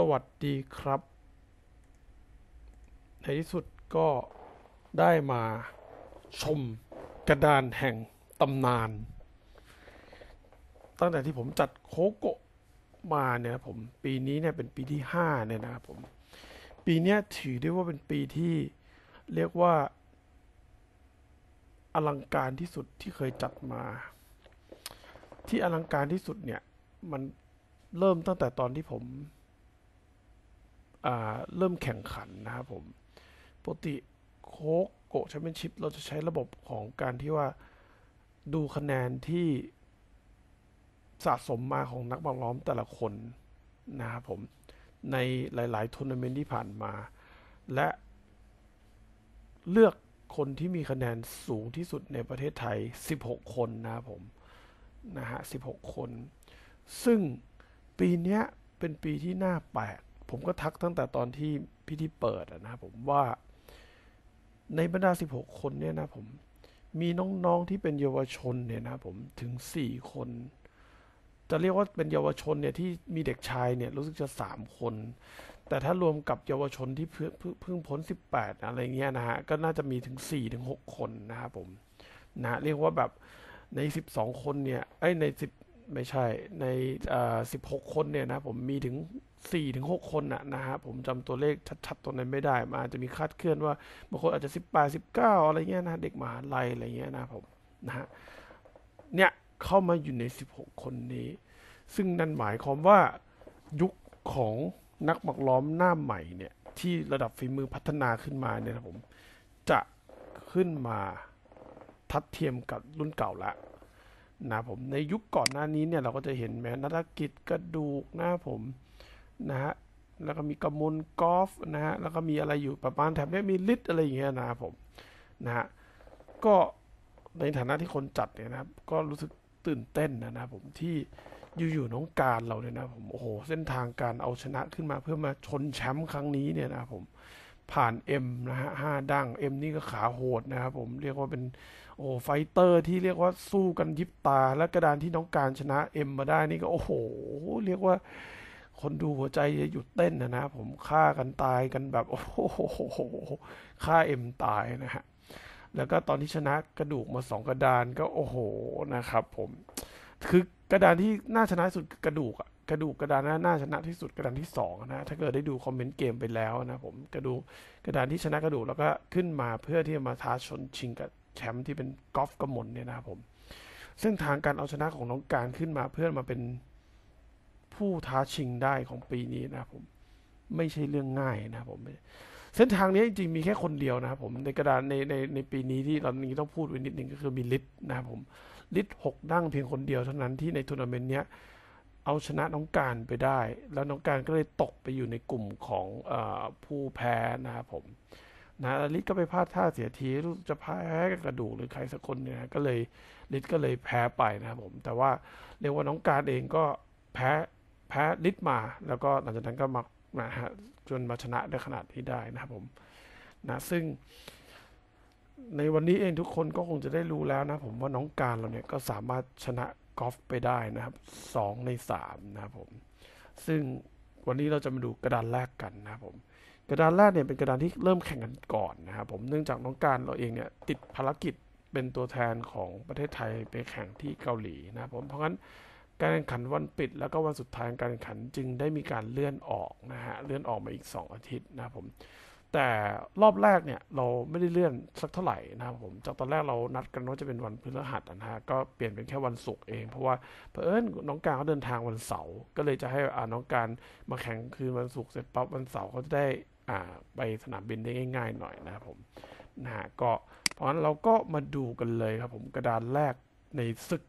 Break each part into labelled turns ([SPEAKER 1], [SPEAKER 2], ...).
[SPEAKER 1] สวัสดีครับ ในที่สุดก็ได้มาชมกระดานแห่งตำนาน ตั้งแต่ที่ผมจัดโคโกะมาเนี่ยผมปีนี้เนี่ยเป็นปีที่ 5 เนี่ยนะครับผม ปีนี้ถือได้ว่าเป็นปีที่เรียกว่าอลังการที่สุดที่เคยจัดมา ที่อลังการที่สุดเนี่ย มันเริ่มตั้งแต่ตอนที่ผมเริ่มแข่งขันนะครับผมปกติโคกโกแชมเปี้ยนชิพเราจะใช้ระบบของการที่ว่าดูคะแนนที่สะสมมาของนักบอลล้อมแต่ละคนนะครับผม ในหลาย ๆ ทัวร์นาเมนต์ที่ผ่านมา และเลือกคนที่มีคะแนนสูงที่สุดในประเทศไทย 16 คนนะครับผม นะฮะ16 คน ซึ่งปีนี้เป็นปีที่น่าแปลกผมก็ทักตั้งแต่ตอนที่พิธีเปิดนะผมว่าในบรรดา16 คนเนี่ยนะผมมีน้อง ๆ ที่เป็นเยาวชนเนี่ยนะผมถึง 4 คน จะเรียกว่าเป็นเยาวชนเนี่ย ที่มีเด็กชายเนี่ยรู้สึกจะ3คน แต่ถ้ารวมกับเยาวชนที่เพิ่งพ้น18 อะไรเงี้ยนะฮะ ก็น่าจะมีถึง 4 ถึง 6 คนนะครับผมนะเรียกว่าแบบใน12คนเนี่ยไอ้ใน10ไม่ใช่ ในหกคนเนี่ยนะ ผมมีถึงสี่ถึงหกคนนะนะฮะผมจำตัวเลข ชัด ๆตัวนั้นไม่ได้มาอาจจะมีคาดเคลื่อนว่าบางคนอาจจะสสิิบบแปดเก้าอะไรเงี้ยนะ เด็กมหาลัยอะไรเงี้ยนะผมนะฮะเนี่ยเข้ามาอยู่ในสิบหกคนนี้ ซึ่งนั่นหมายความว่า ยุคของนักหมักล้อมหน้าใหม่เนี่ย ที่ระดับฝีมือพัฒนาขึ้นมาเนี่ยนะผม จะขึ้นมาทัดเทียมกับรุ่นเก่าละนะผมในยุคก่อนหน้านี้เนี่ยเราก็จะเห็นแม้นักกิจกระดูกนะผมนะฮะ แล้วก็มีกะมลกอล์ฟนะฮะ แล้วก็มีอะไรอยู่ประมาณแถบนี้มีลิทอะไรอย่างเงี้ยนะครับผม นะฮะ ก็ในฐานะที่คนจัดเนี่ยนะครับ ก็รู้สึกตื่นเต้นนะนะผมที่อยู่ๆน้องการเราเนี่ยนะผม โอ้โห เส้นทางการเอาชนะขึ้นมาเพื่อมาชนแชมป์ครั้งนี้เนี่ยนะผม ผ่าน M นะฮะ ห้าดัอง M นี่ก็ขาโหดนะครับผม เรียกว่าเป็นโอ้ไฟเตอร์ ที่เรียกว่าสู้กันยิบตา และกระดานที่น้องการชนะ M มาได้ นี่ก็โอ้โห เรียกว่าคนดูหัวใจจะหยุดเต้นนะนะผมฆ่ากันตายกันแบบโอ้โหฆ่าเอ็มตายนะฮะแล้วก็ตอนที่ชนะกระดูกมาสองกระดานก็โอ้โหนะครับ ผมคือกระดานที่น่าชนะสุดกระดูกอะกระดูก กระดานน่าชนะที่สุดกระดานที่สองนะถ้าเกิดได้ดูคอมเมนต์เกมไปแล้วนะ ผมกระดูกกระดานที่ชนะกระดูกแล้วก็ขึ้นมาเพื่อที่จะมาท้าชนชิงกับแชมป์ที่เป็นกอล์ฟกระมลเนี่ยนะครับผมซึ่งทางการเอาชนะของน้องการขึ้นมาเพื่อมาเป็นผู้ท้าชิงได้ของปีนี้นะผมไม่ใช่เรื่องง่ายนะผม เส้นทางนี้จริงๆมีแค่คนเดียวนะครับผม ในกระดานในในในปีนี้ที่เรานี้ต้องพูดไว้นิดนึงก็คือมีลิทนะครับผมลิทหกดั้งเพียงคนเดียว เท่านั้นที่ในทัวร์นาเมนต์เนี้ยเอาชนะน้องการไปได้ แล้วน้องการก็เลยตกไปอยู่ในกลุ่มของอผู้แพ้นะครับผมนะลิทก็ไปพลาดท่าเสียทีจะพแพ้กระดูกหรือใครสักคนเนี่ยก็เลยลิทก็เลยแพ้ไปนะครับผม แต่ว่าเรียกว่าน้องการเองก็แพ้แพ้ลิดมา แล้วก็หลังจากนั้นก็มานะฮะจนมาชนะได้ขนาดนี้ได้นะครับผมนะ ซึ่งในวันนี้เองทุกคนก็คงจะได้รู้แล้วนะผมว่าน้องการเราเนี่ยก็สามารถชนะกอล์ฟไปได้นะครับสองในสามนะครับผม ซึ่งวันนี้เราจะมาดูกระดานแรกกันนะครับผม กระดานแรกเนี่ยเป็นกระดานที่เริ่มแข่งกันก่อนนะครับ ผมเนื่องจากน้องการเราเองเนี่ยติดภารกิจเป็นตัวแทนของประเทศไทยไปแข่งที่เกาหลีนะครับผม เพราะงั้นการแข่งขันวันปิดแล้วก็วันสุดท้ายการแข่งขันจึงได้มีการเลื่อนออกนะฮะเลื่อนออกมาอีก 2 อาทิตย์นะครับผมแต่รอบแรกเนี่ยเราไม่ได้เลื่อนสักเท่าไหร่นะครับผมจากตอนแรกเรานัดกันว่าจะเป็นวันพฤหัสนะฮะก็เปลี่ยนเป็นแค่วันศุกร์เอง เพราะว่าเพื่อนน้องการเขาเดินทางวันเสาร์ก็เลยจะให้อ่าน้องการมาแข่งคืนวันศุกร์เสร็จปั๊บวันเสาร์เขาจะได้อ่าไปสนามบินได้ง่าย ๆ หน่อยนะครับผมนะฮะก็เพราะฉะนั้นเราก็มาดูกันเลยครับผมกระดานแรกในศึก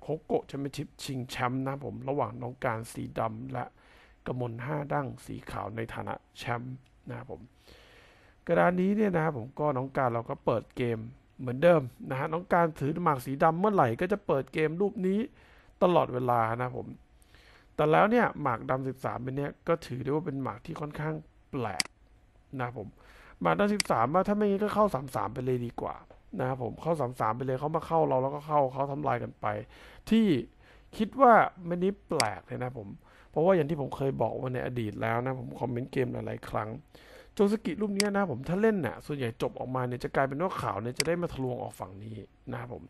[SPEAKER 1] โคโกะแชมเปี้ยนชิพชิงแชมป์นะผมระหว่างน้องการสีดำและกระมลห้าดั้งสีขาวในฐานะแชมป์นะผมกระดานนี้เนี่ยนะผมก็น้องการเราก็เปิดเกมเหมือนเดิมนะฮะน้องการถือหมากสีดำเมื่อไหร่ก็จะเปิดเกมรูปนี้ตลอดเวลานะผมแต่แล้วเนี่ยหมากดำา13สามเป็นเนี่ยก็ถือได้ว่าเป็นหมากที่ค่อนข้างแปลกนะผมหมากดำสิบสามว่าถ้าไม่งี้ก็เข้าสามสามไปเลยดีกว่านะครับผมเข้าสามสามไปเลยเขามาเข้าเราแล้วก็เข้าเขาทำลายกันไป ที่คิดว่าไม่นี้แปลกเลยนะผมเพราะว่าอย่างที่ผมเคยบอกว่าในอดีตแล้วนะผมคอมเมนต์เกมหลายๆครั้งโจสกิรูปนี้นะผมถ้าเล่นนะ่ะส่วนใหญ่จบออกมาเนี่ยจะกลายเป็นว่าขาวเนี่ยจะได้มาทะลวงออกฝั่งนี้นะครับผม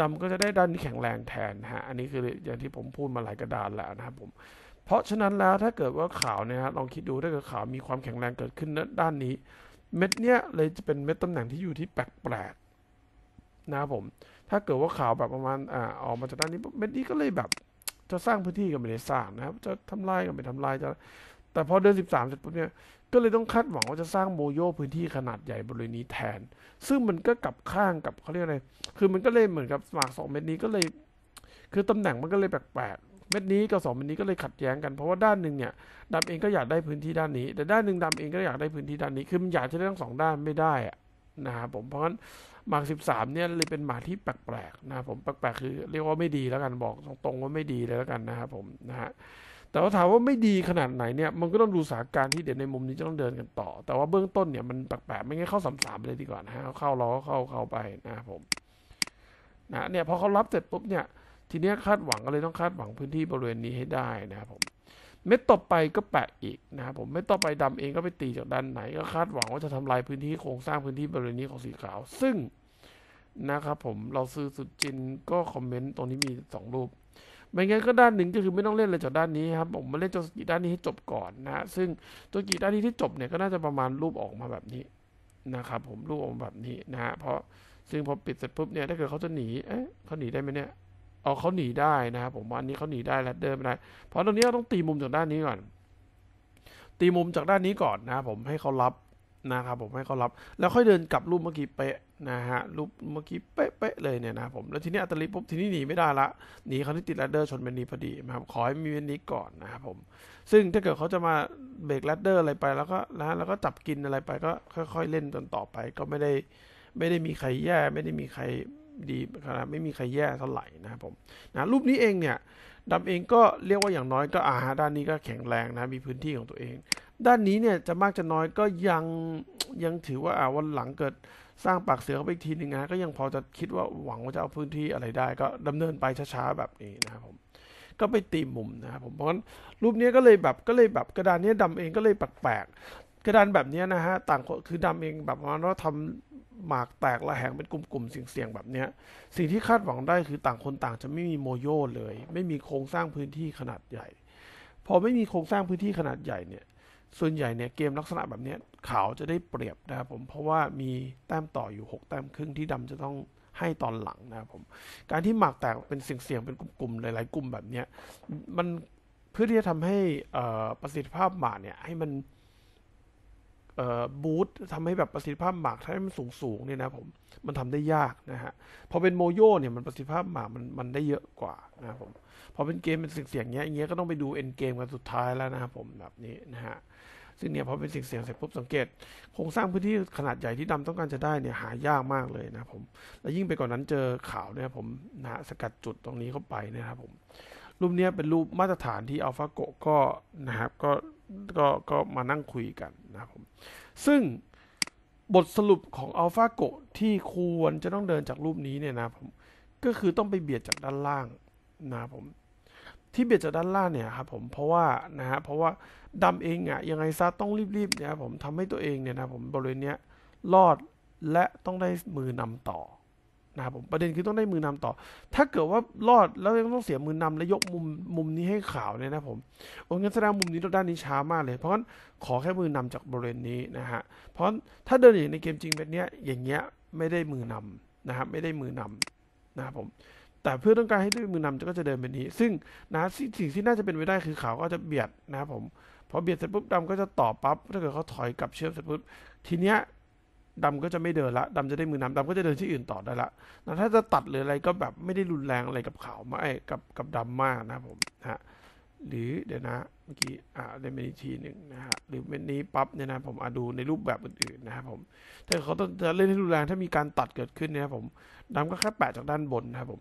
[SPEAKER 1] ดำก็จะได้ด้านที่แข็งแรงแทนฮะอันนี้คืออย่างที่ผมพูดมาหลายกระดานแล้วนะครับผมเพราะฉะนั้นแล้วถ้าเกิดว่าขาวเนี่ยฮะลองคิดดูถ้าเกิดขาวมีความแข็งแรงเกิดขึ้นด้านนี้เม็ดเนี้ยเลยจะเป็นเม็ดตำแหน่งที่อยู่ที่แปลกนะครับผม ถ้าเกิดว่าข่าวแบบประมาณอ่า ออกมาจากด้านนี้เม็ดนี้ก็เลยแบบจะสร้างพื้นที่กับไม่ได้สร้างนะครับ จะทำลายกับไม่ทำลายจะแต่พอเดือนสิบสามเสร็จปุ๊บเนี่ยก็เลยต้องคาดหวังว่าจะสร้างโมโยพื้นที่ขนาดใหญ่บริเวณนี้แทน ซึ่งมันก็กลับข้างกับเขาเรียกอะไร คือมันก็เลยเหมือนกับสมาทสองเม็ดนี้ก็เลย คือตำแหน่งมันก็เลยแปลกๆเม็ดนี้กับสองเม็ดนี้ก็เลยขัดแย้งกันเพราะว่าด้านหนึ่งเนี่ยดำเองก็อยากได้พื้นที่ด้านนี้แต่ด้านหนึ่งดำเองก็อยากได้พื้นที่ด้านนี้คือมันอยากจะได้ทั้งสองด้านไม่ได้อะนะครับผมเพราะงั้นหมากสิบสามเนี่ยเลยเป็นหมาที่แปลกๆนะผมแปลกๆคือเรียกว่าไม่ดีแล้วกันบอกตรงๆว่าไม่ดีเลยแล้วกันนะครับผมนะฮะแต่ว่าถามว่าไม่ดีขนาดไหนเนี่ย มันก็ต้องดูสถานการณ์ที่เดี๋ยวในมุมนี้จะต้องเดินกันต่อ แต่ว่าเบื้องต้นเนี่ยมันแปลกๆ ไม่งั้นเข้าสามสามเลยดีกว่านะฮะเข้าล้อเข้าเข้าไปนะครับผมนะเนี่ยพอเขารับเสร็จปุ๊บเนี่ยทีนี้คาดหวังก็เลยต้องคาดหวังพื้นที่บริเวณนี้ให้ได้นะครับผมเม็ดต่อไปก็แปะอีกนะครับผมเม็ดต่อไปดำเองก็ไปตีจากด้านไหนก็คาดหวังว่าจะทำลายพื้นที่โครงสร้างพื้นที่บริเวณนี้ของสีขาว ซึ่งนะครับผมเราซื้อสุดจินก็คอมเมนต์ตรงนี้มี 2 รูป ไม่งั้นก็ด้านหนึ่งก็คือไม่ต้องเล่นเลยจากด้านนี้ครับ ผมมาเล่นจสกีด้านนี้ให้จบก่อนนะซึ่งตัวกีด้านนี้ที่จบเนี่ยก็น่าจะประมาณรูปออกมาแบบนี้นะครับผมรูปออกมาแบบนี้นะฮะเพราะซึ่งพอปิดเสร็จปุ๊บเนี่ยถ้าเกิดเขาจะหนีเอ๊ะเขาหนีได้ไหมเนี่ยเอาเขาหนีได้นะครับผมว่าอันนี้เขาหนีได้แรดเดอร์ไม่ได้เพราะตอนนี้เราต้องตีมุมจากด้านนี้ก่อน ตีมุมจากด้านนี้ก่อนนะครับผมให้เขารับนะครับผมให้เขารับแล้วค่อยเดินกลับรูปเมื่อกี้เป๊ะนะฮะรูปเมื่อกี้เป๊ะเลยเนี่ยนะ ผมแล้วทีนี้อัตลิปุ๊บทีนี้หนีไม่ได้ละหนีเขาที่ติดแรดเดอร์ชนเบนนีพอดีนะครับขอให้มีเบนนีก่อนนะครับผม ซึ่งถ้าเกิดเขาจะมาเบรกแรดเดอร์อะไรไปแล้วก็นะ แล้วก็จับกินอะไรไปก็ค่อย ๆเล่นจนต่อไป ก็ไม่ได้ ไม่ได้มีใครแย่ ไม่ได้มีใครดีครับไม่มีใครแย่เท่าไหร่นะครับผมนะรูปนี้เองเนี่ยดำเองก็เรียกว่าอย่างน้อยก็อาหาด้านนี้ก็แข็งแรงนะมีพื้นที่ของตัวเอง ด้านนี้เนี่ยจะมากจะน้อยก็ยังยังถือว่าอาวันหลังเกิดสร้างปากเสือเข้าไปอีกทีหนึ่งนะก็ยังพอจะคิดว่าหวังว่าจะเอาพื้นที่อะไรได้ ก็ดำเนินไปช้าๆแบบนี้นะครับผมก็ไปตีมุมนะครับผมเพราะฉะนั้นรูปนี้ก็เลยแบบก็เลยแบบกระดานนี้ ดำเองก็เลยแปลกกระดานแบบนี้นะฮะ ต่างคือดำเองแบบว่าทำหมากแตกละแหงเป็นกลุ่มๆเสี่ยงๆแบบนี้สิ่งที่คาดหวังได้คือต่างคนต่างจะไม่มีโมโยเลย ไม่มีโครงสร้างพื้นที่ขนาดใหญ่ พอไม่มีโครงสร้างพื้นที่ขนาดใหญ่เนี่ย ส่วนใหญ่เนี่ยเกมลักษณะแบบนี้ขาวจะได้เปรียบนะครับผม เพราะว่ามีแต้มต่ออยู่ 6 แต้มครึ่งที่ดำจะต้องให้ตอนหลังนะครับผม การที่หมากแตกเป็นเสี่ยงๆเป็นกลุ่มๆหลายๆกลุ่มแบบนี้มันเพื่อที่จะทำให้ประสิทธิภาพหมากเนี่ยให้มันบูททำให้แบบประสิทธิภาพหมากให้มันสูงสูงเนี่ยนะผมมันทำได้ยากนะฮะพอเป็นโมโยเนี่ยมันประสิทธิภาพหมาก มันมันได้เยอะกว่านะครับผม พอเป็นเกมเป็นสิ่งเสียงเงี้ยเงี้ยก็ต้องไปดูเอ็นเกมกันสุดท้ายแล้วนะครับผมแบบนี้นะฮะซึ่งเนี่ยพอเป็นสิ่งเสียงเสร็จปุ๊บสังเกตโครงสร้างพื้นที่ขนาดใหญ่ที่ดำต้องการจะได้เนี่ยหายากมากเลยนะผม และยิ่งไปกว่านนั้นเจอข่าวเนี่ยผมนะฮะสกัดจุดตรงนี้เข้าไปนะครับผมรูปนี้เป็นรูปมาตรฐานที่อัลฟาโกก็นะครับก็ก็ก็มานั่งคุยกันนะครับผมซึ่งบทสรุปของอัลฟาโกที่ควรจะต้องเดินจากรูปนี้เนี่ยนะผมก็คือต้องไปเบียดจากด้านล่างนะครับผมที่เบียดจากด้านล่างเนี่ยครับผมเพราะว่านะฮะเพราะว่าดำเองอะ่ะยังไงซะต้องรีบๆนะครับผมทำให้ตัวเองเนี่ยนะผมบริเวณเนี้ยรอดและต้องได้มือนำต่อนะครับผมประเด็นคือต้องได้มือนำต่อ ถ้าเกิดว่ารอดแล้วยังต้องเสียมือนำและยกมุมมุมนี้ให้ขาวเนี่ยนะผม โอ้งินแสดงมุมนี้ด้านนี้ช้ามากเลย เพราะงั้นขอแค่มือนำจากบริเวณนี้นะฮะเพราะถ้าเดินอย่างในเกมจริงแบบเนี้ยอย่างเงี้ยไม่ได้มือนำนะครับไม่ได้มือนำนะครับผม แต่เพื่อต้องการให้ได้มือนำก็จะเดินแบบนี้ ซึ่งนะสิ่งที่น่าจะเป็นไปได้คือขาวก็จะเบียดนะครับผม พอเบียดเสร็จปุ๊บดำก็จะต่อปั๊บ ถ้าเกิดเขาถอยกลับเชื่อมเสร็จปุ๊บทีเนี้ยดำก็จะไม่เดินละดำจะได้มือน้ำดำก็จะเดินที่อื่นต่อได้ละนะถ้าจะตัดหรืออะไรก็แบบไม่ได้รุนแรงอะไรกับขาวมาไอ้กับกับดำมากนะผมฮะหรือเดี๋ยวนะเมื่อกี้อ่าเล่นปมีกทีหนึ่งนะฮะ หรือเมนนี้ปั๊บเนี่ยนะ ผมอ่าดูในรูปแบบอื่นๆนะครับ ผมถ้าเขาต้องจะเล่นให้รุนแรง ถ้ามีการตัดเกิดขึ้นเนี่ยผมดำก็แค่แปะจากด้านบนนะครับผม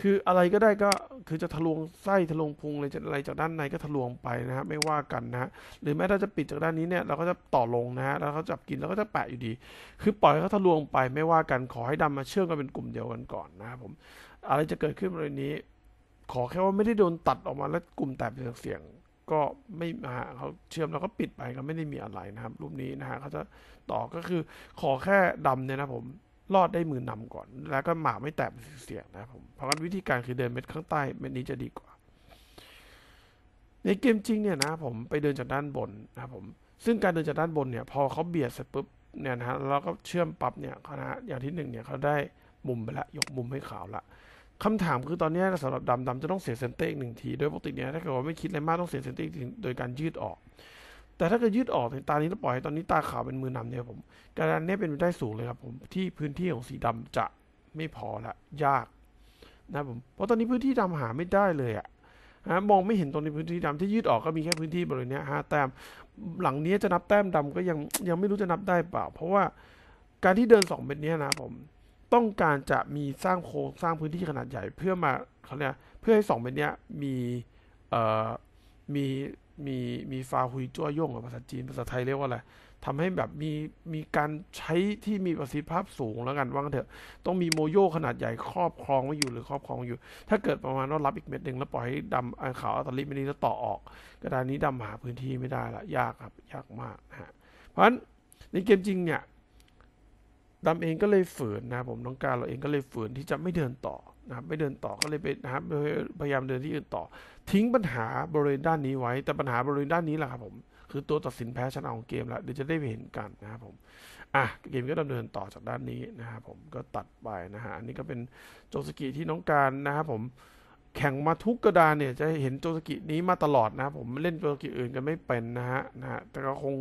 [SPEAKER 1] คืออะไรก็ได้ก็คือจะทะลวงไส้ทะลวงพุงจะอะไรจากด้านในก็ทะลวงไปนะฮะไม่ว่ากันนะฮะหรือแม้ถ้าจะปิดจากด้านนี้เนี่ย เราก็จะต่อลงนะฮะแล้วเขาจับกินแล้วก็จะแปะอยู่ดี คือปล่อยเขาทะลวงไปไม่ว่ากันขอให้ดำมาเชื่อมกันเป็นกลุ่มเดียวกันก่อนนะครับผม อะไรจะเกิดขึ้นบริเวณนี้ ขอแค่ว่าไม่ได้โดนตัดออกมา แล้วกลุ่มแตกเป็นเสียง ก็ไม่ฮะเขาเชื่อมแล้วก็ปิดไปก็ไม่ได้มีอะไรนะครับรูปนี้นะฮะเขาจะต่อก็คือขอแค่ดำเนี่ยนะผมรอดได้มือนำก่อน แล้วก็หมาไม่แตกเสียงนะผมเพราะงั้นวิธีการคือเดินเม็ดข้างใต้เม็ดนี้จะดีกว่า ในเกมจริง เนี่ยนะผมไปเดินจากด้านบนนะผม ซึ่งการเดินจากด้านบนเนี่ย พอเขาเบียดเสร็จปุ๊บเนี่ยนะเราก็เชื่อมปั๊บเนี่ยขนะอย่างที่หนึ่งเนี่ยเขาได้มุมไปละยกมุมให้ขาวละคำถามคือตอนนี้สำหรับดำดำจะต้องเสียเซนเตอีหนึ่งทีโดยปกติเนี่ยถ้าเกิดว่าไม่คิดอะไรมากต้องเสียเซนเตอีโดยการยืดออกแต่ถ้าจะยืดออกนตานี้เราปล่อยตอนนี้ตาขาวเป็นมือนำเนี่ยผมการันเนี่ยเป็นไปได้สูงเลยครับผมที่พื้นที่ของสีดำจะไม่พอละยาก นะผมเพราะตอนนี้พื้นที่ดำหาไม่ได้เลยอะฮะมองไม่เห็นตรงในพื้นที่ดำที่ยืดออกก็มีแค่พื้นที่บริเวณนี้ฮะแต้มหลังนี้จะนับแต้มดำก็ยังยังไม่รู้จะนับได้เปล่า เพราะว่าการที่เดิน2เมนเนี้นะผมต้องการจะมีสร้างโครงสร้างพื้นที่ขนาดใหญ่ เพื่อมาเขาเรียกเพื่อให้สองเมตรนี้มีเอ่อมีมี มี ฟาหุย จั่วย่งภาษาจีน ภาษา ไทย เรียกว่า อะไรทำให้แบบ มี มีการใช้ที่มีประสิทธิภาพสูงแล้วกัน ว่างเถอะ ต้องมีโมโย ขนาดใหญ่ครอบ ครอง ไว้ อยู่หรือครอบครองอยู่ ถ้าเกิด ประมาณ ว่า รับอีกเม็ดหนึ่งแล้วปล่อยให้ดำขาวอัตลิไม่นี้แล้วต่อออก กระดานนี้ดำหาพื้นที่ไม่ได้ละยากครับยากมากนะฮะเพราะฉะนั้นในเกมจริงเนี่ยดำเองก็เลยฝืนนะผมน้องการเราเองก็เลยฝืนที่จะไม่เดินต่อนะครับไม่เดินต่อก็เลยไปนะครับพยายามเดินที่อื่นต่อ ทิ้งปัญหาบริเวณด้านนี้ไว้ แต่ปัญหาบริเวณด้านนี้แหละครับผม คือตัวตัดสินแพ้ชนะของเกมละ เดี๋ยวจะได้ไปเห็นกันนะครับผม อ่ะ เกมก็ดำเนินต่อจากด้านนี้นะครับผม ก็ตัดไปนะฮะ อันนี้ก็เป็นโจสกิที่น้องการนะครับผม แข่งมาทุกกระดานเนี่ยจะเห็นโจสกินี้มาตลอดนะผมเล่นโจสกิอื่นกันไม่เป็นนะฮะนะฮะแต่ก็คง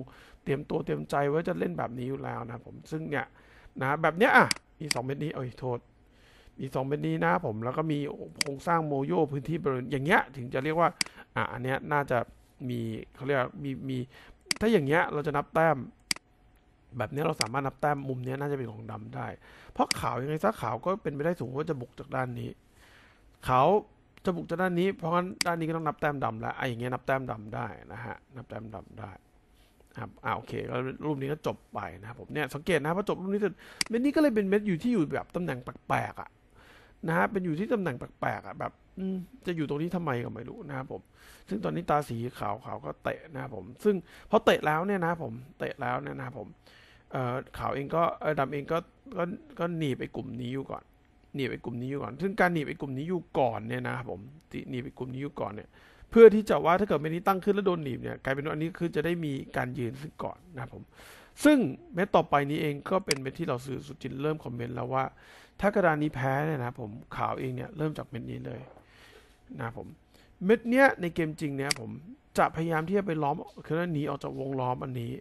[SPEAKER 1] เตรียมตัวเตรียมใจไว้จะเล่นแบบนี้อยู่แล้วนะผม ซึ่งเนี่ยนะแบบเนี้ยอ่ะมีสองเม็ดนี้ เอ้ยโทษอีสองเป็นนี้นะผมแล้วก็มีโครงสร้างโมโยพื้นที่บริเวณอย่างเงี้ย ถึงจะเรียกว่า อ่ะอันเนี้ยน่าจะมีเขาเรียกมีมี ถ้าอย่างเงี้ยเราจะนับแต้ม แบบนี้เราสามารถนับแต้มมุมนี้น่าจะเป็นของดำได้ เพราะขาวยังไงซะขาวก็เป็นไปได้สูงว่าจะบุกจากด้านนี้เขาจะบุกจากด้านนี้เพราะงั้นด้านนี้ก็ต้องนับแต้มดำแล้วไอ้อย่างเงี้ยนับแต้มดำได้นะฮะ นับแต้มดำได้ครับอ่าโอเคแล้วรูปนี้ก็จบไปนะครับผมเนี่ยสังเกตนะพอจบรูปนี้เสร็จเม็ดนี้ก็เลยเป็นเม็ดอยู่ที่อยู่แบบตำแหน่งแปลกๆอ่ะนะฮะเป็นอยู่ที่ตำแหน่งแปลกๆอ่ะแบบจะอยู่ตรงนี้ทำไมก็ไม่รู้นะครับผม ซึ่งตอนนี้ตาสีขาวขาวก็เตะนะครับผม ซึ่งพอเตะแล้วเนี่ยนะผมเตะแล้วเนี่ยนะครับผมขาวเองก็ดำเองก็ก็ก็หนีไปกลุ่มนี้อยู่ก่อนหนีไปกลุ่มนี้อยู่ก่อน ซึ่งการหนีไปกลุ่มนี้อยู่ก่อนเนี่ยนะครับผมหนีไปกลุ่มนี้อยู่ก่อนเนี่ย เพื่อที่จะว่าถ้าเกิดเมนี้ตั้งขึ้นแล้วโดนหนีบเนี่ยกลายเป็นว่าอันนี้คือจะได้มีการยืนซึ่งก่อนนะครับผม ซึ่งเม็ต่อไปนี้เองก็เป็นเม็ที่เราสื่อสุจินเริ่มคอมเมนต์แล้วว่าถ้ากระดานนี้แพ้เนี่ยนะผมข่าวเองเนี่ย เริ่มจากเม็ดนี้เลย นะผม เม็ดเนี้ย ในเกมจริงเนี่ยผมจะพยายามที่จะไปล้อมคือว่าหนีออกจากวงล้อมอันนี้